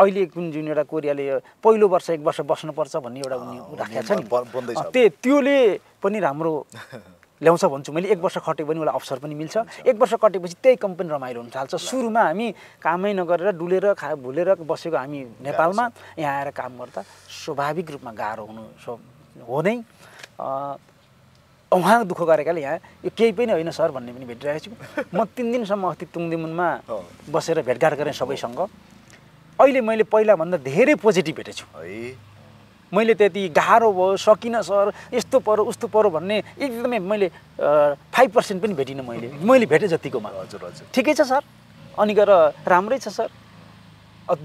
[SPEAKER 1] अहिले कुन जुन एउटा कोरियाले पहिलो वर्ष एक वर्ष बस्नुपर्छ भन्ने एउटा उनी राखेको छ नि त्यो त्योले पनि राम्रो ल्याउँछ भन्छु मैले एक वर्ष खटेँ भने मलाई अवसर पनि मिल्छ एक वर्ष कटेपछि त्यही कम्पनी रमाइलो हुन थाल्छ सुरुमा हामी कामै नगरेर डुलेर खा भुलेर बसेको हामी नेपालमा यहाँ आएर काम गर्दा स्वाभाविक रूपमा गाह्रो हुनु सो हो नै उहाँ दुःख गरेकाले यहाँ यो केही पनि होइन सर भन्ने पनि भेटिरहेको छु म तिन दिनसम्म अस्ति तुङदिमुनमा बसेर भेटघाट गरेँ सबैसँग अहिले मैले पहिलाभन्दा धेरै पोजिटिभ भेटेको छु मैले त्यति गाह्रो भयो सकिनँ सर यस्तो परो उस्तो पऱ्यो भन्ने एकदमै मैले फाइभ पर्सेन्ट पनि भेटिनँ मैले मैले भेटेँ जतिकोमा हजुर हजुर ठिकै छ सर अनि गएर राम्रै छ सर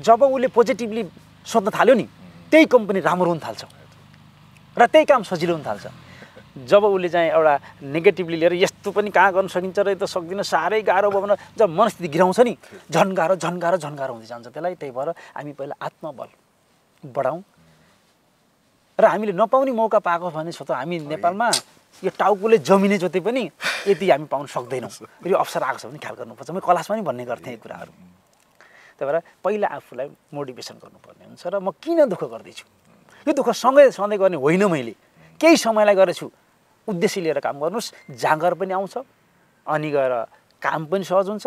[SPEAKER 1] जब उसले पोजिटिभली सोध्न थाल्यो नि त्यही कम्पनी राम्रो हुन थाल्छ र त्यही काम सजिलो हुन थाल्छ जब उसले चाहिँ एउटा नेगेटिभली लिएर यस्तो पनि कहाँ गर्न सकिन्छ र यो त सक्दिनँ साह्रै गाह्रो भयो भने जब मनस्थिति गिराउँछ नि झन् झन् गाह्रो गाह्रो झन् गाह्रो हुँदै जान्छ त्यसलाई त्यही भएर हामी पहिला आत्मबल बढाउँ र हामीले नपाउने मौका पाएको भने त हामी नेपालमा यो टाउकोले जमिने जति पनि यति हामी पाउन सक्दैनौँ यो अवसर आएको छ भने ख्याल गर्नुपर्छ म क्लासमा पनि भन्ने गर्थेँ यो कुराहरू त्यही भएर पहिला आफूलाई मोटिभेसन गर्नुपर्ने हुन्छ र म किन दुःख गर्दैछु यो दुःख सँगै सधैँ गर्ने होइन मैले केही समयलाई गरेछु उद्देश्य लिएर काम गर्नुहोस् जाँगर पनि आउँछ अनि गएर काम पनि सहज हुन्छ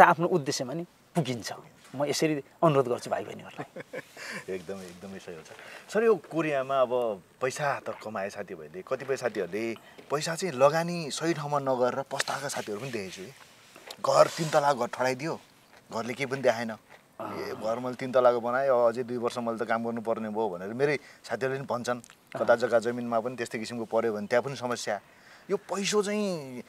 [SPEAKER 1] र आफ्नो उद्देश्यमा नि पुगिन्छ म यसरी अनुरोध गर्छु भाइ बहिनीहरूलाई
[SPEAKER 2] एकदमै एकदमै सही हुन्छ सर यो कोरियामा अब पैसा त कमाए साथीभाइले कतिपय साथीहरूले पैसा चाहिँ लगानी सही ठाउँमा नगरेर पस्ताका साथीहरू पनि देखेको छु है घर तिन तला घर ठडाइदियो घरले केही पनि देखाएन ए घर मैले तिन तलाको बनाएँ अझै दुई वर्ष मैले त काम गर्नुपर्ने भयो भनेर मेरै साथीहरूले पनि भन्छन् कता जग्गा जमिनमा पनि त्यस्तै किसिमको पऱ्यो भने त्यहाँ पनि समस्या यो पैसो चाहिँ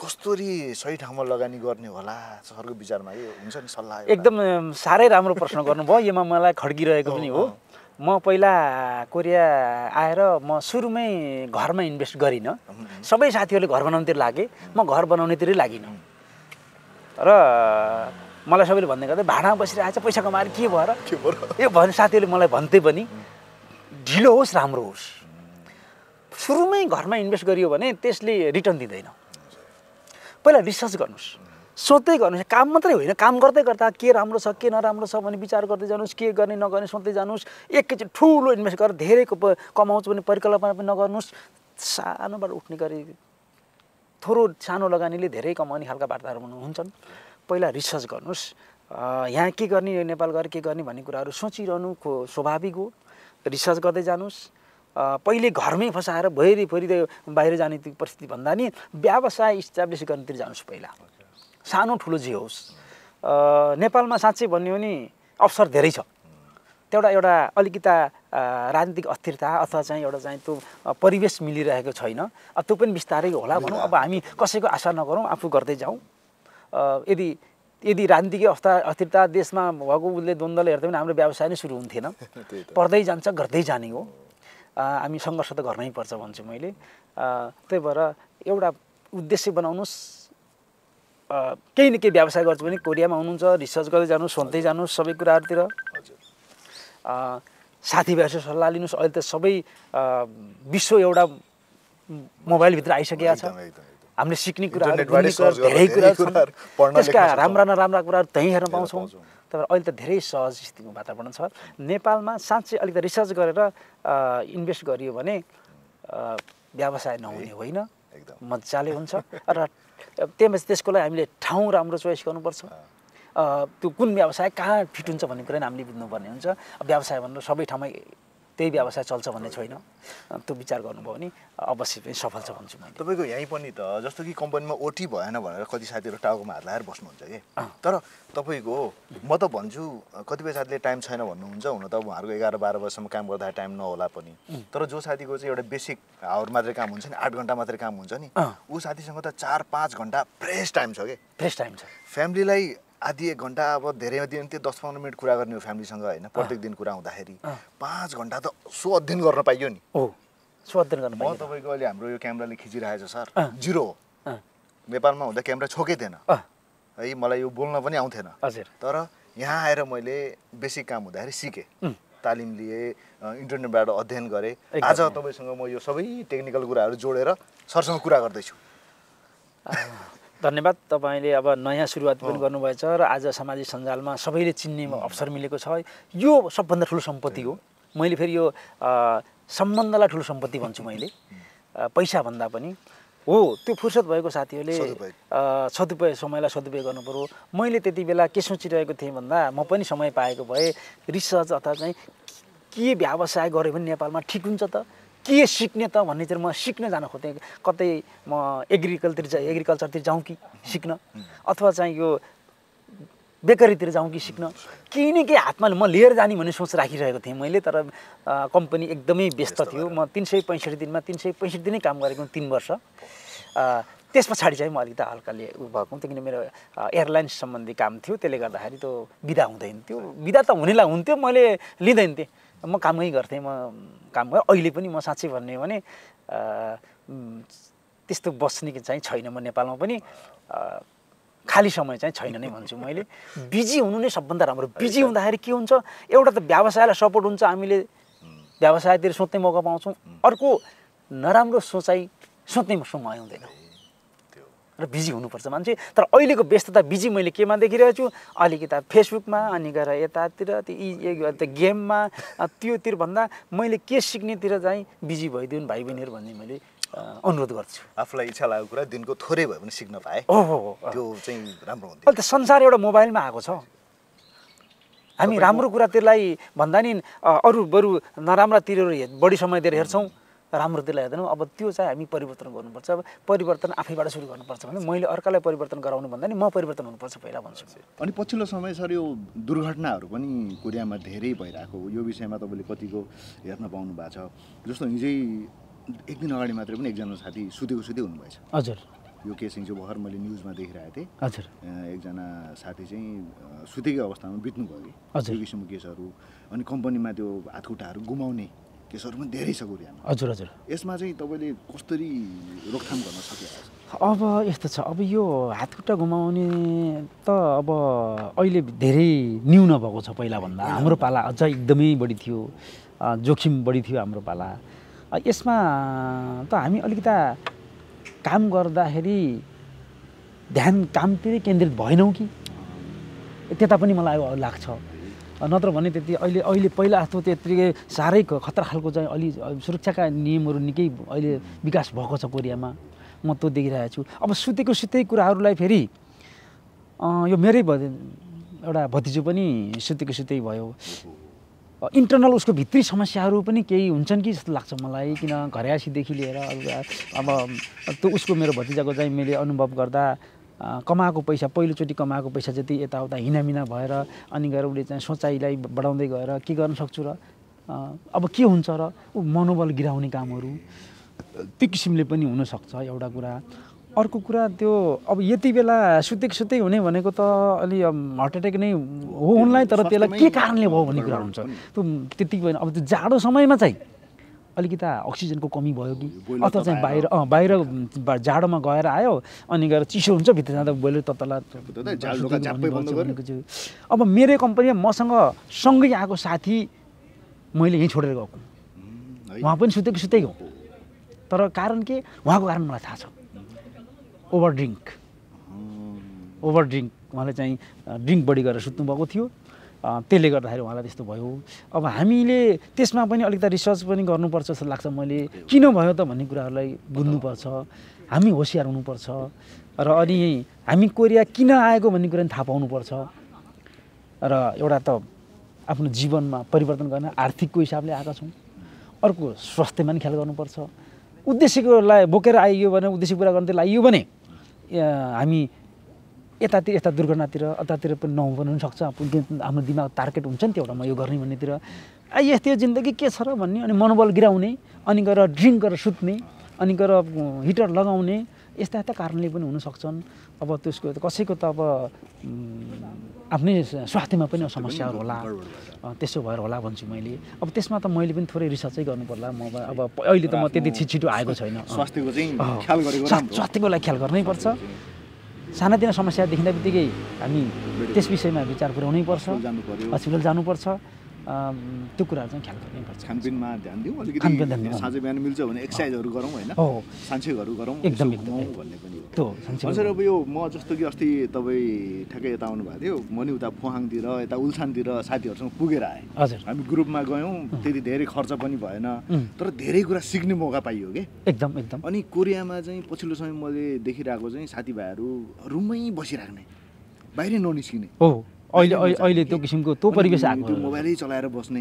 [SPEAKER 2] कस्तोरी सही ठाउँमा लगानी गर्ने होला सरको विचारमा यो हुन्छ नि सल्लाह एकदम
[SPEAKER 1] साह्रै राम्रो प्रश्न गर्नुभयो योमा मलाई खड्किरहेको पनि हो म पहिला कोरिया आएर म सुरुमै घरमा इन्भेस्ट गरिनँ सबै साथीहरूले घर बनाउनेतिर लागे म घर बनाउनेतिरै लागिनँ र मलाई सबैले भन्ने गर्दै भाडामा बसिरहेको छ पैसा कमाएर के भएर के भएर यो भन् साथीहरूले मलाई भन्थे पनि ढिलो होस् राम्रो होस् सुरुमै घरमा इन्भेस्ट गरियो भने त्यसले रिटर्न दिँदैन पहिला रिसर्च गर्नुहोस् सोध्दै गर्नुहोस् काम मात्रै होइन काम गर्दै गर्दा के राम्रो छ के नराम्रो छ भने विचार गर्दै जानुहोस् के गर्ने नगर्ने सोच्दै जानुहोस् एकैचोटि ठुलो इन्भेस्ट गरेर धेरै कमाउँछु भने परिकल्पना पनि नगर्नुहोस् सानोबाट उठ्ने गरी थोरो सानो लगानीले धेरै कमाउने खालका वार्ताहरू हुन्छन् पहिला रिसर्च गर्नुहोस् यहाँ के गर्ने नेपाल गएर के गर्ने भन्ने कुराहरू सोचिरहनु स्वाभाविक हो रिसर्च गर्दै जानुहोस् पहिले घरमै फसाएर भरिफरि बाहिर जाने परिस्थिति भन्दा नि व्यवसाय इस्टाब्लिस गर्नेतिर जानुहोस् पहिला सानो ठुलो जे होस् नेपालमा साँच्चै भन्यो भने अवसर धेरै छ त्यो एउटा एउटा अलिकता राजनीतिक अस्थिरता अथवा चाहिँ एउटा चाहिँ त्यो परिवेश मिलिरहेको छैन त्यो पनि बिस्तारै होला भनौँ अब हामी कसैको आशा नगरौँ आफू गर्दै जाउँ यदि यदि राजनीतिक अवस्था अस्थिरता देशमा भएको उसले द्वन्द्वले हेर्दा पनि हाम्रो व्यवसाय नै सुरु हुन्थेन पढ्दै जान्छ गर्दै जाने हो हामी सङ्घर्ष त गर्नै पर्छ भन्छु मैले त्यही भएर एउटा उद्देश्य बनाउनुहोस् केही न केही व्यवसाय गर्छु भने कोरियामा हुनुहुन्छ रिसर्च गर्दै जानु सोध्दै जानुहोस् सबै कुराहरूतिर साथीभाइहरूसँग सल्लाह लिनुहोस् अहिले त सबै विश्व एउटा मोबाइलभित्र आइसकेको छ हामीले सिक्ने कुराहरू धेरै कुरा त्यसका राम्रा नराम्रा कुराहरू त्यहीँ हेर्न पाउँछौँ तर अहिले त धेरै सहज स्थितिको वातावरण छ नेपालमा साँच्चै अलिकति रिसर्च गरेर इन्भेस्ट गरियो भने व्यवसाय नहुने होइन मजाले हुन्छ र त्यहाँ त्यसको लागि हामीले ठाउँ राम्रो चोइस गर्नुपर्छ त्यो कुन व्यवसाय कहाँ फिट हुन्छ भन्ने कुरा हामीले बुझ्नुपर्ने हुन्छ व्यवसाय भनेर सबै ठाउँमै त्यही व्यवसाय चल्छ भन्ने
[SPEAKER 2] छैन त्यो विचार गर्नुभयो भने अवश्य पनि सफल छ भन्छु म तपाईँको यहीँ पनि त जस्तो कि कम्पनीमा ओटी भएन भनेर कति साथीहरू टाउकोमा हात लगाएर बस्नुहुन्छ कि तर तपाईँको म त भन्छु कतिपय साथीले टाइम छैन भन्नुहुन्छ हुन त उहाँहरूको एघार बाह्र बजीसम्म काम गर्दा टाइम नहोला पनि तर जो साथीको चाहिँ एउटा बेसिक आवर मात्रै काम हुन्छ नि आठ घन्टा मात्रै काम हुन्छ नि ऊ साथीसँग त चार पाँच घन्टा फ्रेस टाइम छ कि फ्रेस टाइम छ फ्यामिलीलाई आधी एक घन्टा अब धेरै दिन त्यो दस पन्ध्र मिनट कुरा गर्ने हो फ्यामिलीसँग होइन प्रत्येक दिन कुरा हुँदाखेरि पाँच घन्टा त सो अध्ययन गर्न पाइयो नि हो सो अध्ययन गर्न म तपाईँको अहिले हाम्रो यो क्यामराले खिचिरहेको छ सर जिरो हो नेपालमा हुँदा क्यामेरा छोकै थिएन है मलाई यो बोल्न पनि आउँथेन हजुर तर यहाँ आएर मैले बेसिक काम हुँदाखेरि सिकेँ तालिम लिएँ इन्टरनेटबाट अध्ययन गरेँ आज तपाईँसँग म यो सबै टेक्निकल कुराहरू जोडेर सरसँग कुरा गर्दैछु
[SPEAKER 1] धन्यवाद तपाईँले अब नयाँ सुरुवात पनि गर्नुभएछ र आज सामाजिक सञ्जालमा सबैले चिन्ने अवसर मिलेको छ यो सबभन्दा ठुलो सम्पत्ति हो मैले फेरि यो सम्बन्धलाई ठुलो सम्पत्ति भन्छु मैले पैसाभन्दा पनि हो त्यो फुर्सद भएको साथीहरूले सदुपयोग समयलाई सदुपयोग गर्नु मैले त्यति बेला के सोचिरहेको थिएँ भन्दा म पनि समय पाएको भए रिसर्च अथवा चाहिँ के व्यवसाय गऱ्यो भने नेपालमा ठिक हुन्छ त के सिक्ने त भन्ने चाहिँ म सिक्न जान खोज्थेँ कतै म जा एग्रिकल्चरतिर जाउँ कि सिक्न अथवा चाहिँ यो बेकरीतिर जाउँ कि सिक्न केही न केही हातमा म लिएर जाने भन्ने सोच राखिरहेको थिएँ मैले तर कम्पनी एकदमै व्यस्त थियो म तिन सय पैँसठी दिनमा तिन सय पैँसठी दिनै काम गरेको तिन वर्ष त्यस पछाडि चाहिँ म अलिकति हल्का ऊ भएको किनभने मेरो एयरलाइन्स सम्बन्धी काम थियो त्यसले गर्दाखेरि त्यो बिदा हुँदैन थियो बिदा त हुनेलाई हुन्थ्यो मैले लिँदैन थिएँ म कामै गर्थेँ म काम गर्थेँ अहिले पनि म साँच्चै भन्ने हो भने त्यस्तो बस्ने चाहिँ छैन म नेपालमा पनि खाली समय चाहिँ छैन नै भन्छु मैले बिजी हुनु नै सबभन्दा राम्रो बिजी हुँदाखेरि के हुन्छ एउटा त व्यवसायलाई सपोर्ट हुन्छ हामीले व्यवसायतिर सोच्ने मौका पाउँछौँ अर्को नराम्रो सोचाइ सोच्ने समय हुँदैन र बिजी हुनुपर्छ मान्छे तर अहिलेको व्यस्तता बिजी मैले केमा देखिरहेको छु अलिकति फेसबुकमा अनि गएर यतातिर त्यो गेममा त्योतिर भन्दा मैले के सिक्नेतिर
[SPEAKER 2] चाहिँ बिजी भइदिउन् भाइ बहिनीहरू भन्ने मैले अनुरोध गर्छु आफूलाई इच्छा लागेको कुरा दिनको थोरै भए पनि सिक्न पाएँ त्यो चाहिँ राम्रो हुन्छ
[SPEAKER 1] अहिले त संसार एउटा मोबाइलमा आएको छ हामी राम्रो कुरातिरलाई भन्दा नि अरू बरु नराम्रातिर बढी समय दिएर हेर्छौँ त्यसलाई हेर्दैनौँ अब त्यो चाहिँ हामी परिवर्तन गर्नुपर्छ अब परिवर्तन आफैबाट सुरु गर्नुपर्छ भने मैले अर्कालाई परिवर्तन गराउनु भन्दा नि म परिवर्तन हुनुपर्छ पहिला भन्छु
[SPEAKER 2] अनि पछिल्लो समय सर यो दुर्घटनाहरू पनि कोरियामा धेरै भइरहेको यो विषयमा तपाईँले कतिको हेर्न पाउनु भएको छ जस्तो हिजै एक दिन अगाडि मात्रै पनि एकजना साथी सुतेको सुते हुनुभएछ हजुर यो केस हिजो भर्खर मैले न्युजमा देखिरहेको थिएँ हजुर एकजना साथी चाहिँ सुतेकै अवस्थामा बित्नुभयो कि किसिमको केसहरू अनि कम्पनीमा त्यो हातखुट्टाहरू गुमाउने पनि धेरै छ हजुर हजुर यसमा चाहिँ तपाईँले कसरी रोकथाम गर्न सकिहाल्छ
[SPEAKER 1] अब यस्तो छ अब यो हातखुट्टा घुमाउने त अब अहिले धेरै न्यून भएको छ पहिलाभन्दा हाम्रो पाला अझ एकदमै बढी थियो जोखिम बढी थियो हाम्रो पाला यसमा त हामी अलिकता काम गर्दाखेरि ध्यान कामतिरै केन्द्रित भएनौँ कि त्यता पनि मलाई लाग्छ नत्र भने त्यति अहिले अहिले पहिला जस्तो त्यत्तिकै साह्रै खतरा खालको चाहिँ अलि सुरक्षाका नियमहरू निकै अहिले विकास भएको छ कोरियामा म त्यो देखिरहेको छु अब सुतेको सुतै कुराहरूलाई फेरि यो मेरै भ एउटा भतिजो पनि सुतेको सुतै भयो इन्टर्नल उसको भित्री समस्याहरू पनि केही हुन्छन् कि जस्तो लाग्छ मलाई किन घरयासीदेखि लिएर अब त्यो उसको मेरो भतिजाको चाहिँ मैले अनुभव गर्दा कमाएको पैसा पहिलोचोटि कमाएको पैसा जति यताउता हिनामिना भएर अनि गएर उसले चाहिँ सोचाइलाई बढाउँदै गएर के गर्न सक्छु र अब के हुन्छ र ऊ मनोबल गिराउने कामहरू त्यो किसिमले पनि हुनसक्छ एउटा कुरा अर्को कुरा त्यो अब यति बेला सुतेक सुतेक हुने भनेको त अलि हार्ट एट्याक नै हो उनलाई तर त्यसलाई के कारणले भयो भन्ने कुरा हुन्छ त्यो त्यति अब त्यो जाडो समयमा चाहिँ अलिकति अक्सिजनको कमी भयो कि अथवा चाहिँ बाहिर अँ बाहिर जाडोमा गएर आयो अनि गएर चिसो हुन्छ भित्र जाँदा बोइलर तत्तला अब मेरै कम्पनीमा मसँग सँगै आएको साथी मैले यहीँ छोडेर गएको उहाँ पनि सुतेको सुतै हो तर कारण के उहाँको कारण मलाई थाहा छ ओभर ड्रिङ्क ओभर ड्रिङ्क उहाँले चाहिँ ड्रिङ्क बढी गरेर सुत्नुभएको थियो त्यसले गर्दाखेरि उहाँलाई त्यस्तो भयो अब हामीले त्यसमा पनि अलिकति रिसर्च पनि गर्नुपर्छ जस्तो लाग्छ मैले किन भयो त भन्ने कुराहरूलाई बुझ्नुपर्छ हामी होसियार हुनुपर्छ र अनि हामी कोरिया किन आएको भन्ने कुरा पनि थाहा पाउनुपर्छ र एउटा त आफ्नो जीवनमा परिवर्तन गर्न आर्थिकको हिसाबले आएका छौँ अर्को स्वास्थ्यमा पनि ख्याल गर्नुपर्छ उद्देश्यकोलाई बोकेर आइयो भने उद्देश्य पुरा गर्नतिर आइयो भने हामी यतातिर यता दुर्घटनातिर यतातिर पनि नहुनु सक्छ आफ्नो दिमाग टार्गेट हुन्छ नि त्यो एउटा म यो गर्ने भन्नेतिर यस्तो जिन्दगी के छ र भन्ने अनि मनोबल गिराउने अनि गएर ड्रिङ्क गरेर सुत्ने अनि गएर हिटर लगाउने यस्ता यस्ता कारणले पनि हुनसक्छन् अब त्यसको कसैको त अब आफ्नै स्वास्थ्यमा पनि समस्याहरू होला त्यसो भएर होला भन्छु मैले अब त्यसमा त मैले पनि थोरै रिसर्चै गर्नुपर्ला म अब अहिले त म त्यति छिटो आएको छैन स्वास्थ्यको
[SPEAKER 2] चाहिँ स्वास्थ्यको
[SPEAKER 1] लागि ख्याल गर्नैपर्छ सानातिना समस्या देखिँदा बित्तिकै हामी त्यस विषयमा विचार पुर्याउनै पर्छ हस्पिटल जानुपर्छ त्यो कुराहरू चाहिँ ख्याल गर्छ खानपिनमा ध्यान दिउँ अलिकति खानपिन ध्यान दिउँ साँझ
[SPEAKER 2] बिहान मिल्छ भने एक्सर्साइजहरू गरौँ होइन हो साँच्चैहरू गरौँ एकदम भन्ने पनि
[SPEAKER 1] त्यो सर अब
[SPEAKER 2] यो म जस्तो कि अस्ति तपाईँ ठ्याक्कै यता आउनुभएको थियो म नि उता फोहाङतिर यता उल्सानतिर साथीहरूसँग पुगेर आएँ हजुर हामी ग्रुपमा गयौँ त्यति धेरै खर्च पनि भएन तर धेरै कुरा सिक्ने मौका पाइयो कि एकदम एकदम अनि कोरियामा चाहिँ पछिल्लो समय मैले देखिरहेको चाहिँ साथीभाइहरू रुममै बसिराख्ने बाहिरै ननिस्किने हो अहिले
[SPEAKER 1] अहिले त्यो किसिमको त्यो परिवेश आएको मोबाइलै
[SPEAKER 2] चलाएर बस्ने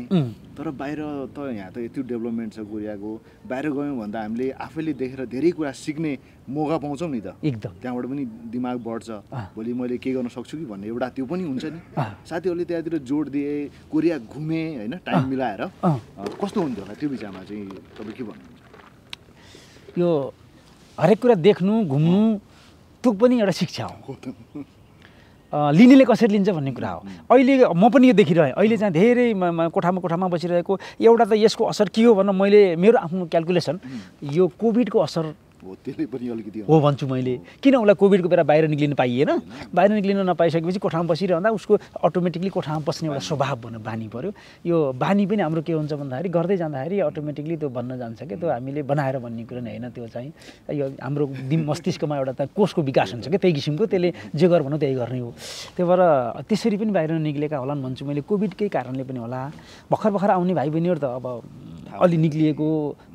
[SPEAKER 2] तर बाहिर त यहाँ त यति डेभलपमेन्ट छ कोरियाको बाहिर गयौँ भन्दा हामीले आफैले देखेर धेरै कुरा सिक्ने मौका पाउँछौँ नि त एकदम त्यहाँबाट पनि दिमाग बढ्छ भोलि मैले के गर्न सक्छु कि भन्ने एउटा त्यो पनि हुन्छ नि साथीहरूले त्यहाँतिर जोड दिए कोरिया घुमेँ होइन टाइम मिलाएर कस्तो हुन्थ्यो होला त्यो विषयमा चाहिँ तपाईँ के भन्नु
[SPEAKER 1] यो हरेक कुरा देख्नु घुम्नु त्यो पनि एउटा शिक्षा हो लिनेले कसरी लिन्छ भन्ने कुरा हो अहिले म पनि यो देखिरहेँ अहिले चाहिँ धेरै कोठामा कोठामा बसिरहेको एउटा त यसको असर के हो भन्दा मैले मेरो आफ्नो क्यालकुलेसन यो कोभिडको असर हो त्यसले पनि अलिकति हो भन्छु मैले किन उसलाई कोभिडको बेला बाहिर निक्लिनु पाइएन बाहिर निक्लिनु नपाइसकेपछि कोठामा बसिरहँदा उसको अटोमेटिकली कोठामा बस्ने एउटा स्वभाव भन्नु बानी पऱ्यो यो बानी पनि हाम्रो के हुन्छ भन्दाखेरि गर्दै जाँदाखेरि अटोमेटिकली त्यो भन्न जान्छ क्या त्यो हामीले बनाएर भन्ने कुरा नै होइन त्यो चाहिँ यो हाम्रो दिन मस्तिष्कमा एउटा कोषको विकास हुन्छ क्या त्यही किसिमको त्यसले जे गर भनौँ त्यही गर्ने हो त्यही भएर त्यसरी पनि बाहिर निक्लिएका होलान् भन्छु मैले कोभिडकै कारणले पनि होला भर्खर भर्खर आउने भाइ बहिनीहरू त अब अलि निक्लिएको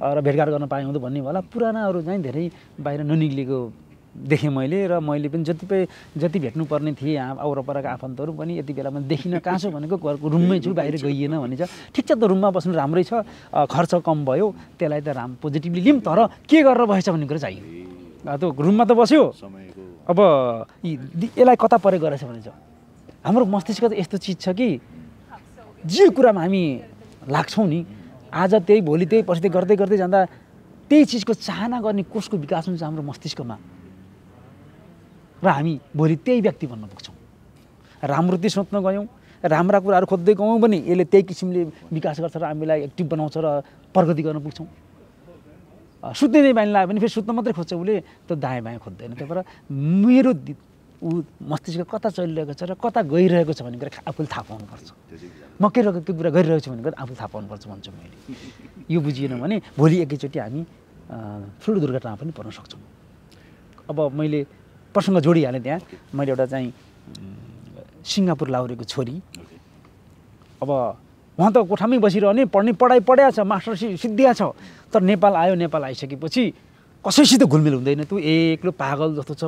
[SPEAKER 1] र भेटघाट गर्न पाएँ हुँदो भन्ने होला पुरानाहरू चाहिँ धेरै चाहिँ बाहिर ननिक्लिएको देखेँ मैले र मैले पनि जति जति भेट्नुपर्ने थिएँ औरपरको आफन्तहरू पनि यति बेला मैले देखिनँ कहाँ छु भनेको घरको रुममै छु बाहिर गइएन भने चाहिँ ठिक छ त रुममा बस्नु राम्रै छ खर्च कम भयो त्यसलाई त राम पोजिटिभली लिऊँ तर के गरेर भएछ भन्ने कुरो चाहियो त्यो रुममा त बस्यो अब यसलाई कता परे गरेछ भने चाहिँ हाम्रो मस्तिष्क त यस्तो चिज छ कि जे कुरामा हामी लाग्छौँ नि आज त्यही भोलि त्यही पछि गर्दै गर्दै जाँदा त्यही चिजको चाहना गर्ने कोषको विकास हुन्छ हाम्रो मस्तिष्कमा र हामी भोलि त्यही व्यक्ति बन्न पुग्छौँ राम्रो त्यही सोच्न गयौँ राम्रा कुराहरू खोज्दै गयौँ भने यसले त्यही किसिमले विकास गर्छ र हामीलाई एक्टिभ बनाउँछ र प्रगति गर्न पुग्छौँ सुत्ने नै बानी लाग्यो भने फेरि सुत्न मात्रै खोज्छ उसले त दायाँ बायाँ खोज्दैन त्यही भएर मेरो ऊ मस्तिष्क कता चलिरहेको छ र कता गइरहेको छ भन्ने कुरा आफूले थाहा पाउनुपर्छ म के रहेको के कुरा गरिरहेको छु भन्ने कुरा आफूले थाहा पाउनुपर्छ भन्छु मैले यो बुझिएन भने भोलि एकैचोटि हामी ठुलो दुर्घटनामा पनि पर्न सक्छौँ अब मैले प्रसङ्ग जोडिहालेँ त्यहाँ मैले एउटा चाहिँ सिङ्गापुर लाउरेको छोरी अब उहाँ त कोठामै बसिरहने पढ्ने पढाइ पढाएको छ मास्टर सिद्धिया छ तर नेपाल आयो नेपाल आइसकेपछि कसैसित घुलमिल हुँदैन त्यो एक्लो पागल जस्तो छ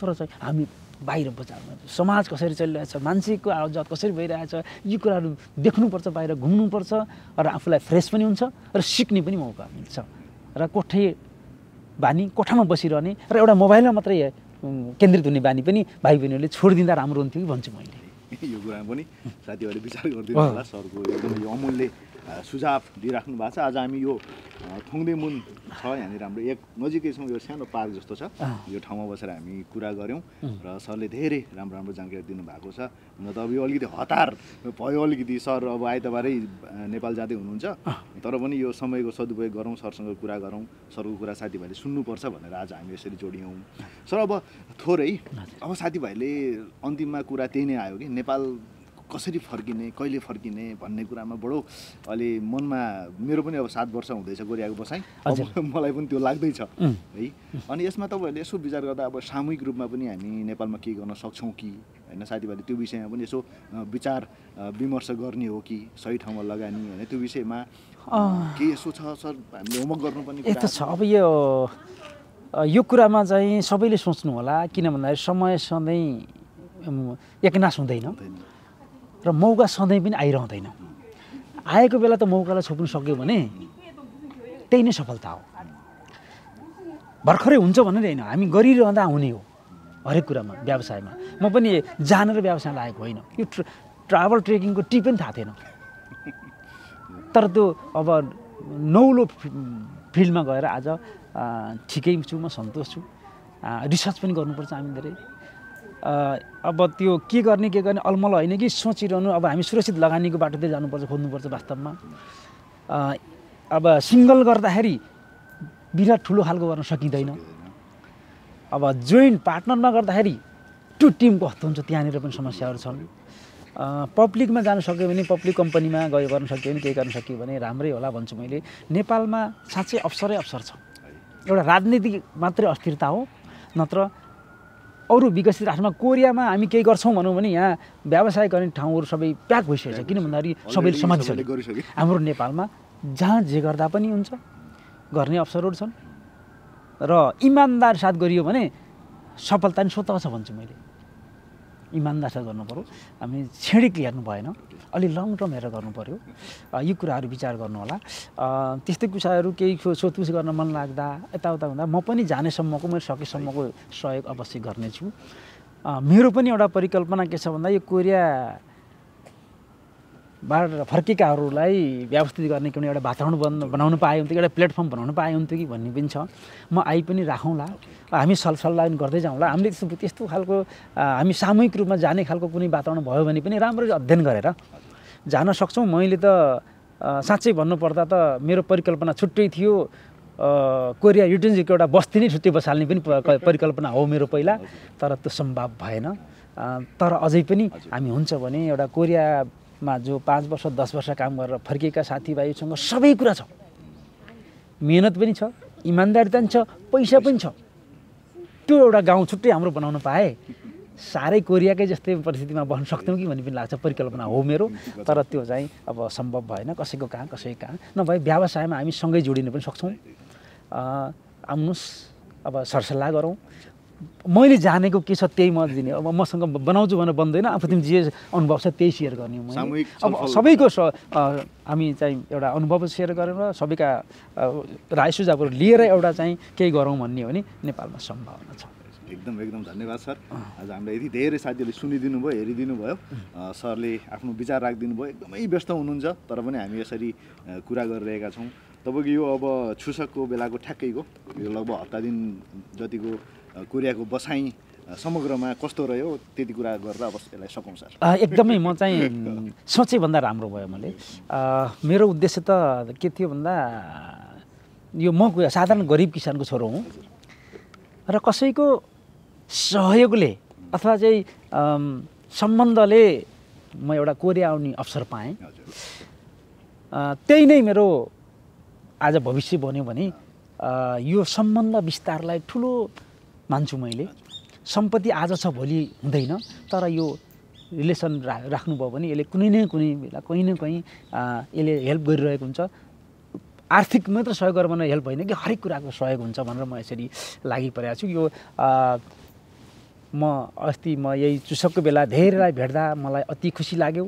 [SPEAKER 1] तर चाहिँ हामी बाहिर बजारमा समाज कसरी चलिरहेछ मान्छेको आवाजात कसरी भइरहेछ यी कुराहरू देख्नुपर्छ बाहिर घुम्नुपर्छ र आफूलाई फ्रेस पनि हुन्छ र सिक्ने पनि मौका मिल्छ र कोठे बानी कोठामा बसिरहने र एउटा मोबाइलमा मात्रै केन्द्रित हुने बानी पनि भाइ बहिनीहरूले छोडिदिँदा राम्रो हुन्थ्यो कि भन्छु मैले
[SPEAKER 2] यो कुरामा पनि साथीहरूले विचार गरिदिनु होला सरको एकदमै अमूल्य सुझाव दिइराख्नु भएको छ आज हामी यो थुङ्दे मुन छ यहाँनिर हाम्रो एक नजिकै छौँ यो सानो पार्क जस्तो छ यो ठाउँमा बसेर हामी कुरा गऱ्यौँ र सरले धेरै राम्रो राम्रो जानकारी दिनुभएको छ हुन त अब यो अलिकति हतार भयो अलिकति सर अब आइतबारै नेपाल जाँदै हुनुहुन्छ तर पनि यो समयको सदुपयोग गरौँ सरसँग कुरा गरौँ सरको कुरा साथीभाइले सुन्नुपर्छ भनेर आज हामी यसरी जोडियौँ सर अब थोरै अब साथीभाइले अन्तिममा कुरा त्यही नै आयो कि नेपाल कसरी फर्किने कहिले फर्किने भन्ने कुरामा बडो अलि मनमा मेरो पनि अब सात वर्ष हुँदैछ गोरियाको बसाइ मलाई पनि त्यो लाग्दैछ है अनि यसमा तपाईँहरूले यसो विचार गर्दा अब सामूहिक रूपमा पनि हामी नेपालमा के गर्न सक्छौँ कि होइन साथीभाइले त्यो विषयमा पनि यसो विचार विमर्श गर्ने हो कि सही ठाउँमा लगानी होइन त्यो विषयमा के यसो छ सर हामीले होमवर्क गर्नुपर्ने यस्तो छ
[SPEAKER 1] अब यो यो कुरामा चाहिँ सबैले सोच्नु होला किन भन्दाखेरि समय सधैँ एकनाश हुँदैन र मौका सधैँ पनि आइरहँदैन आएको बेला त मौकालाई छोप्नु सक्यो भने त्यही नै सफलता हो भर्खरै हुन्छ भनेर होइन हामी गरिरहँदा हुने हो हरेक कुरामा व्यवसायमा म पनि जानेर व्यवसाय लागेको होइन यो ट्राभल ट्रेकिङको टी पनि थाहा थिएन तर त्यो अब नौलो फिल्डमा गएर आज ठिकै छु म सन्तोष छु रिसर्च पनि गर्नुपर्छ हामी धेरै अब त्यो के गर्ने के गर्ने अलमल होइन कि सोचिरहनु अब हामी सुरक्षित लगानीको बाटोतिर जानुपर्छ खोज्नुपर्छ वास्तवमा अब सिङ्गल गर्दाखेरि बिराट ठुलो खालको गर्न सकिँदैन अब जोइन्ट पार्टनरमा गर्दाखेरि टु टिम कस्तो हुन्छ त्यहाँनिर पनि समस्याहरू छन् पब्लिकमा जानु सक्यो भने पब्लिक कम्पनीमा गयो गर्न सक्यो भने केही गर्न सक्यो भने राम्रै होला भन्छु मैले नेपालमा साँच्चै अवसरै अवसर छ एउटा राजनीतिक मात्रै अस्थिरता हो नत्र अरू विकसित राष्ट्रमा कोरियामा हामी केही गर्छौँ भनौँ भने यहाँ व्यवसाय गर्ने ठाउँहरू सबै प्याक भइसकेको छ किन भन्दाखेरि सबैले समातिसक्यो हाम्रो नेपालमा जहाँ जे गर्दा पनि हुन्छ गर्ने अवसरहरू छन् र इमान्दार साथ गरियो भने सफलता नि स्वतः छ भन्छु मैले इमान्दार गर्नु पऱ्यो हामी छेडिक हेर्नु भएन अलि लङ टर्म हेरेर गर्नु पऱ्यो यी कुराहरू विचार गर्नु गर्नुहोला त्यस्तै कुराहरू केही सोधपुछ गर्न मन लाग्दा यताउता हुँदा म पनि जानेसम्मको मैले सकेसम्मको सहयोग अवश्य गर्नेछु मेरो पनि एउटा परिकल्पना के छ भन्दा यो कोरिया बाट फर्केकाहरूलाई व्यवस्थित गर्ने कुनै एउटा वातावरण बन् बनाउनु पाए हुन्थ्यो एउटा प्लेटफर्म बनाउनु पाए हुन्थ्यो कि भन्ने पनि छ म आइ पनि राखौँला हामी सल्लाह पनि गर्दै जाउँला हामीले त्यस्तो त्यस्तो खालको हामी सामूहिक रूपमा जाने खालको कुनै वातावरण भयो भने पनि राम्ररी अध्ययन गरेर जान सक्छौँ मैले त साँच्चै भन्नुपर्दा त मेरो परिकल्पना छुट्टै थियो कोरिया युटेन्जीको एउटा बस्ती नै छुट्टै बसाल्ने पनि परिकल्पना हो मेरो पहिला तर त्यो सम्भव भएन तर अझै पनि हामी हुन्छ भने एउटा कोरिया मा जो पाँच वर्ष दस वर्ष काम गरेर फर्किएका साथीभाइसँग सबै कुरा छ मिहिनेत पनि छ इमान्दारी पनि छ पैसा पनि छ त्यो एउटा गाउँ छुट्टै हाम्रो बनाउन पाए साह्रै कोरियाकै जस्तै परिस्थितिमा बन्न सक्थ्यौँ कि भन्ने पनि लाग्छ परिकल्पना हो मेरो तर त्यो चाहिँ अब सम्भव भएन कसैको कहाँ कसैको कहाँ नभए व्यवसायमा हामी सँगै जोडिन पनि सक्छौँ आउनुहोस् अब सरसल्लाह गरौँ मैले जानेको के छ त्यही म दिने अब मसँग बनाउँछु भनेर बन्दैन आफू तिमी जे अनुभव छ त्यही सेयर गर्ने मैले अब सबैको हामी चाहिँ एउटा अनुभव सेयर गरेर सबैका राय सुझावहरू लिएर एउटा चाहिँ केही गरौँ भन्ने हो भने नेपालमा सम्भावना छ
[SPEAKER 2] एकदम एकदम धन्यवाद सर आज हामीलाई यति धेरै साथीहरूले सुनिदिनु भयो हेरिदिनु भयो सरले आफ्नो विचार राखिदिनु भयो एकदमै व्यस्त हुनुहुन्छ तर पनि हामी यसरी कुरा गरिरहेका छौँ तपाईँको यो अब छुसकको बेलाको ठ्याक्कैको यो लगभग हप्ता दिन जतिको कोरियाको बसाइ समग्रमा कस्तो रह्यो त्यति कुरा गरेर अब यसलाई सकौँ सर एकदमै
[SPEAKER 1] म चाहिँ सोचेभन्दा राम्रो भयो मैले मेरो उद्देश्य त के थियो भन्दा यो म साधारण गरिब किसानको छोरो हुँ र कसैको सहयोगले अथवा चाहिँ सम्बन्धले म एउटा कोरिया आउने अवसर पाएँ त्यही नै मेरो आज भविष्य बन्यो भने यो सम्बन्ध विस्तारलाई ठुलो मान्छु मैले सम्पत्ति आज छ भोलि हुँदैन तर यो रिलेसन रा राख्नुभयो भने यसले कुनै न कुनै बेला कहीँ न कहीँ यसले हेल्प गरिरहेको हुन्छ आर्थिक मात्र सहयोग गर्न हेल्प होइन कि हरेक कुराको सहयोग हुन्छ भनेर म यसरी लागिपरेको छु यो म अस्ति म यही चुसकको बेला धेरैलाई भेट्दा मलाई अति खुसी लाग्यो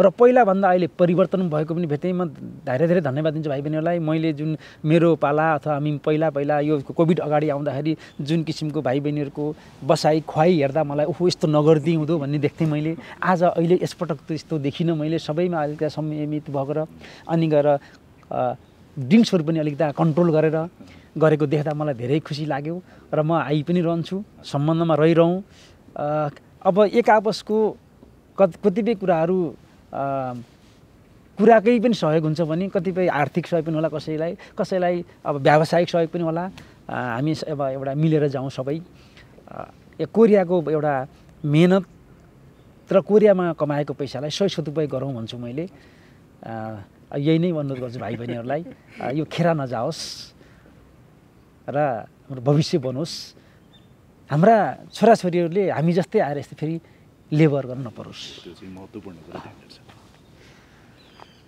[SPEAKER 1] र पहिलाभन्दा अहिले परिवर्तन भएको पनि भेटेँ म धेरै धेरै धन्यवाद दिन्छु भाइ बहिनीहरूलाई मैले जुन मेरो पाला अथवा हामी पहिला पहिला यो कोभिड अगाडि आउँदाखेरि जुन किसिमको भाइ बहिनीहरूको बसाइ खुवाइ हेर्दा मलाई ओहो यस्तो नगरिदिई हुँदो भन्ने देख्थेँ मैले आज अहिले यसपटक त्यस्तो यस्तो देखिनँ मैले सबैमा अलिकता संयमित भएर अनि गएर ड्रिङ्क्सहरू पनि अलिकता कन्ट्रोल गरेर गरेको देख्दा मलाई धेरै खुसी लाग्यो र म आइ पनि रहन्छु सम्बन्धमा रहिरहँ अब एक आपसको कतिपय कुराहरू कुराकै पनि सहयोग हुन्छ भने कतिपय आर्थिक सहयोग पनि होला कसैलाई कसैलाई अब व्यावसायिक सहयोग पनि होला हामी अब एउटा मिलेर जाउँ सबै कोरियाको एउटा मेहनत र कोरियामा कमाएको पैसालाई सही सदुपयोग गरौँ भन्छु मैले यही नै अनुरोध गर्छु भाइ बहिनीहरूलाई यो खेरा नजाओस् र हाम्रो भविष्य बनोस् हाम्रा छोराछोरीहरूले हामी जस्तै आएर यस्तै फेरि लेबर गर्न नपरोस्
[SPEAKER 2] त्यो चाहिँ महत्त्वपूर्ण कुरा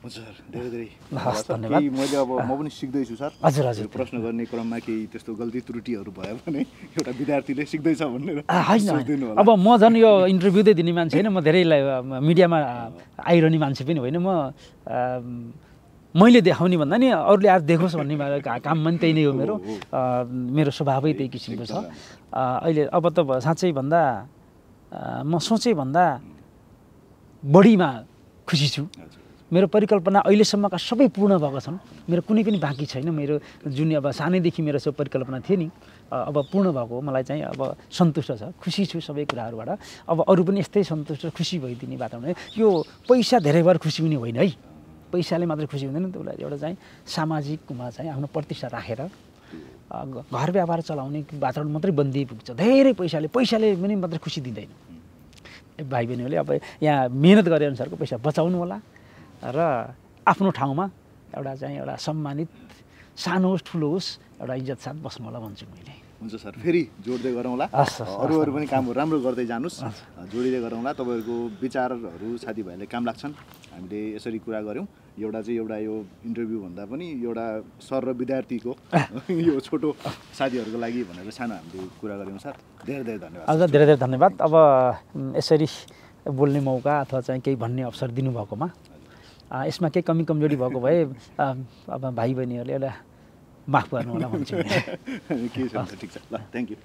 [SPEAKER 2] हुन्छ धेरै धेरै धन्यवाद मैले अब म पनि सिक्दैछु सर हजुर हजुर प्रश्न गर्ने क्रममा केही त्यस्तो गल्ती त्रुटिहरू भयो भने एउटा विद्यार्थीले सिक्दैछ भनेर होइन अब
[SPEAKER 1] म झन् यो इन्टरभ्यू दिने मान्छे होइन म धेरै मिडियामा आइरहने मान्छे पनि होइन म मैले देखाउने भन्दा नि अरूले आज देखोस् भन्ने काम पनि त्यही नै हो मेरो मेरो स्वभावै त्यही किसिमको छ अहिले अब त साँच्चै भन्दा म सोचेँ भन्दा बढीमा खुसी छु मेरो परिकल्पना अहिलेसम्मका सबै पूर्ण भएको छन् मेरो कुनै पनि बाँकी छैन मेरो जुन अब सानैदेखि मेरो सो परिकल्पना थियो नि अब पूर्ण भएको मलाई चाहिँ अब सन्तुष्ट छ खुसी छु सबै कुराहरूबाट अब अरू पनि यस्तै सन्तुष्ट खुसी भइदिने वातावरण यो पैसा धेरै भएर खुसी हुने होइन है पैसाले मात्र खुसी हुँदैन नि त उसलाई एउटा चाहिँ सामाजिकमा चाहिँ आफ्नो प्रतिष्ठा राखेर घर व्यापार चलाउने वातावरण मात्रै बन्दी पुग्छ धेरै पैसाले पैसाले पनि मात्र खुसी दिँदैन भाइ बहिनीहरूले अब यहाँ मिहिनेत गरे अनुसारको पैसा बचाउनु होला र आफ्नो ठाउँमा एउटा चाहिँ एउटा सम्मानित सानो होस् ठुलो होस् एउटा इज्जत साथ बस्नु होला भन्छु मैले
[SPEAKER 2] हुन्छ सर फेरि जोड्दै गरौँला अरू अरू पनि कामहरू राम्रो गर्दै जानुहोस् जोडिँदै गरौँला तपाईँहरूको विचारहरू साथीभाइहरूले काम लाग्छन् हामीले यसरी कुरा गऱ्यौँ एउटा चाहिँ एउटा यो इन्टरभ्यू भन्दा पनि एउटा सर र विद्यार्थीको यो छोटो साथीहरूको लागि भनेर सानो हामीले कुरा गऱ्यौँ सर धेरै धेरै धन्यवाद हजुर
[SPEAKER 1] धेरै धेरै धन्यवाद अब यसरी बोल्ने मौका अथवा चाहिँ केही भन्ने अवसर दिनुभएकोमा यसमा केही कमी कमजोरी भएको भए अब भाइ बहिनीहरूले एउटा माफ गर्नु होला भन्छु
[SPEAKER 2] ठिक छ ल थ्याङ्क यू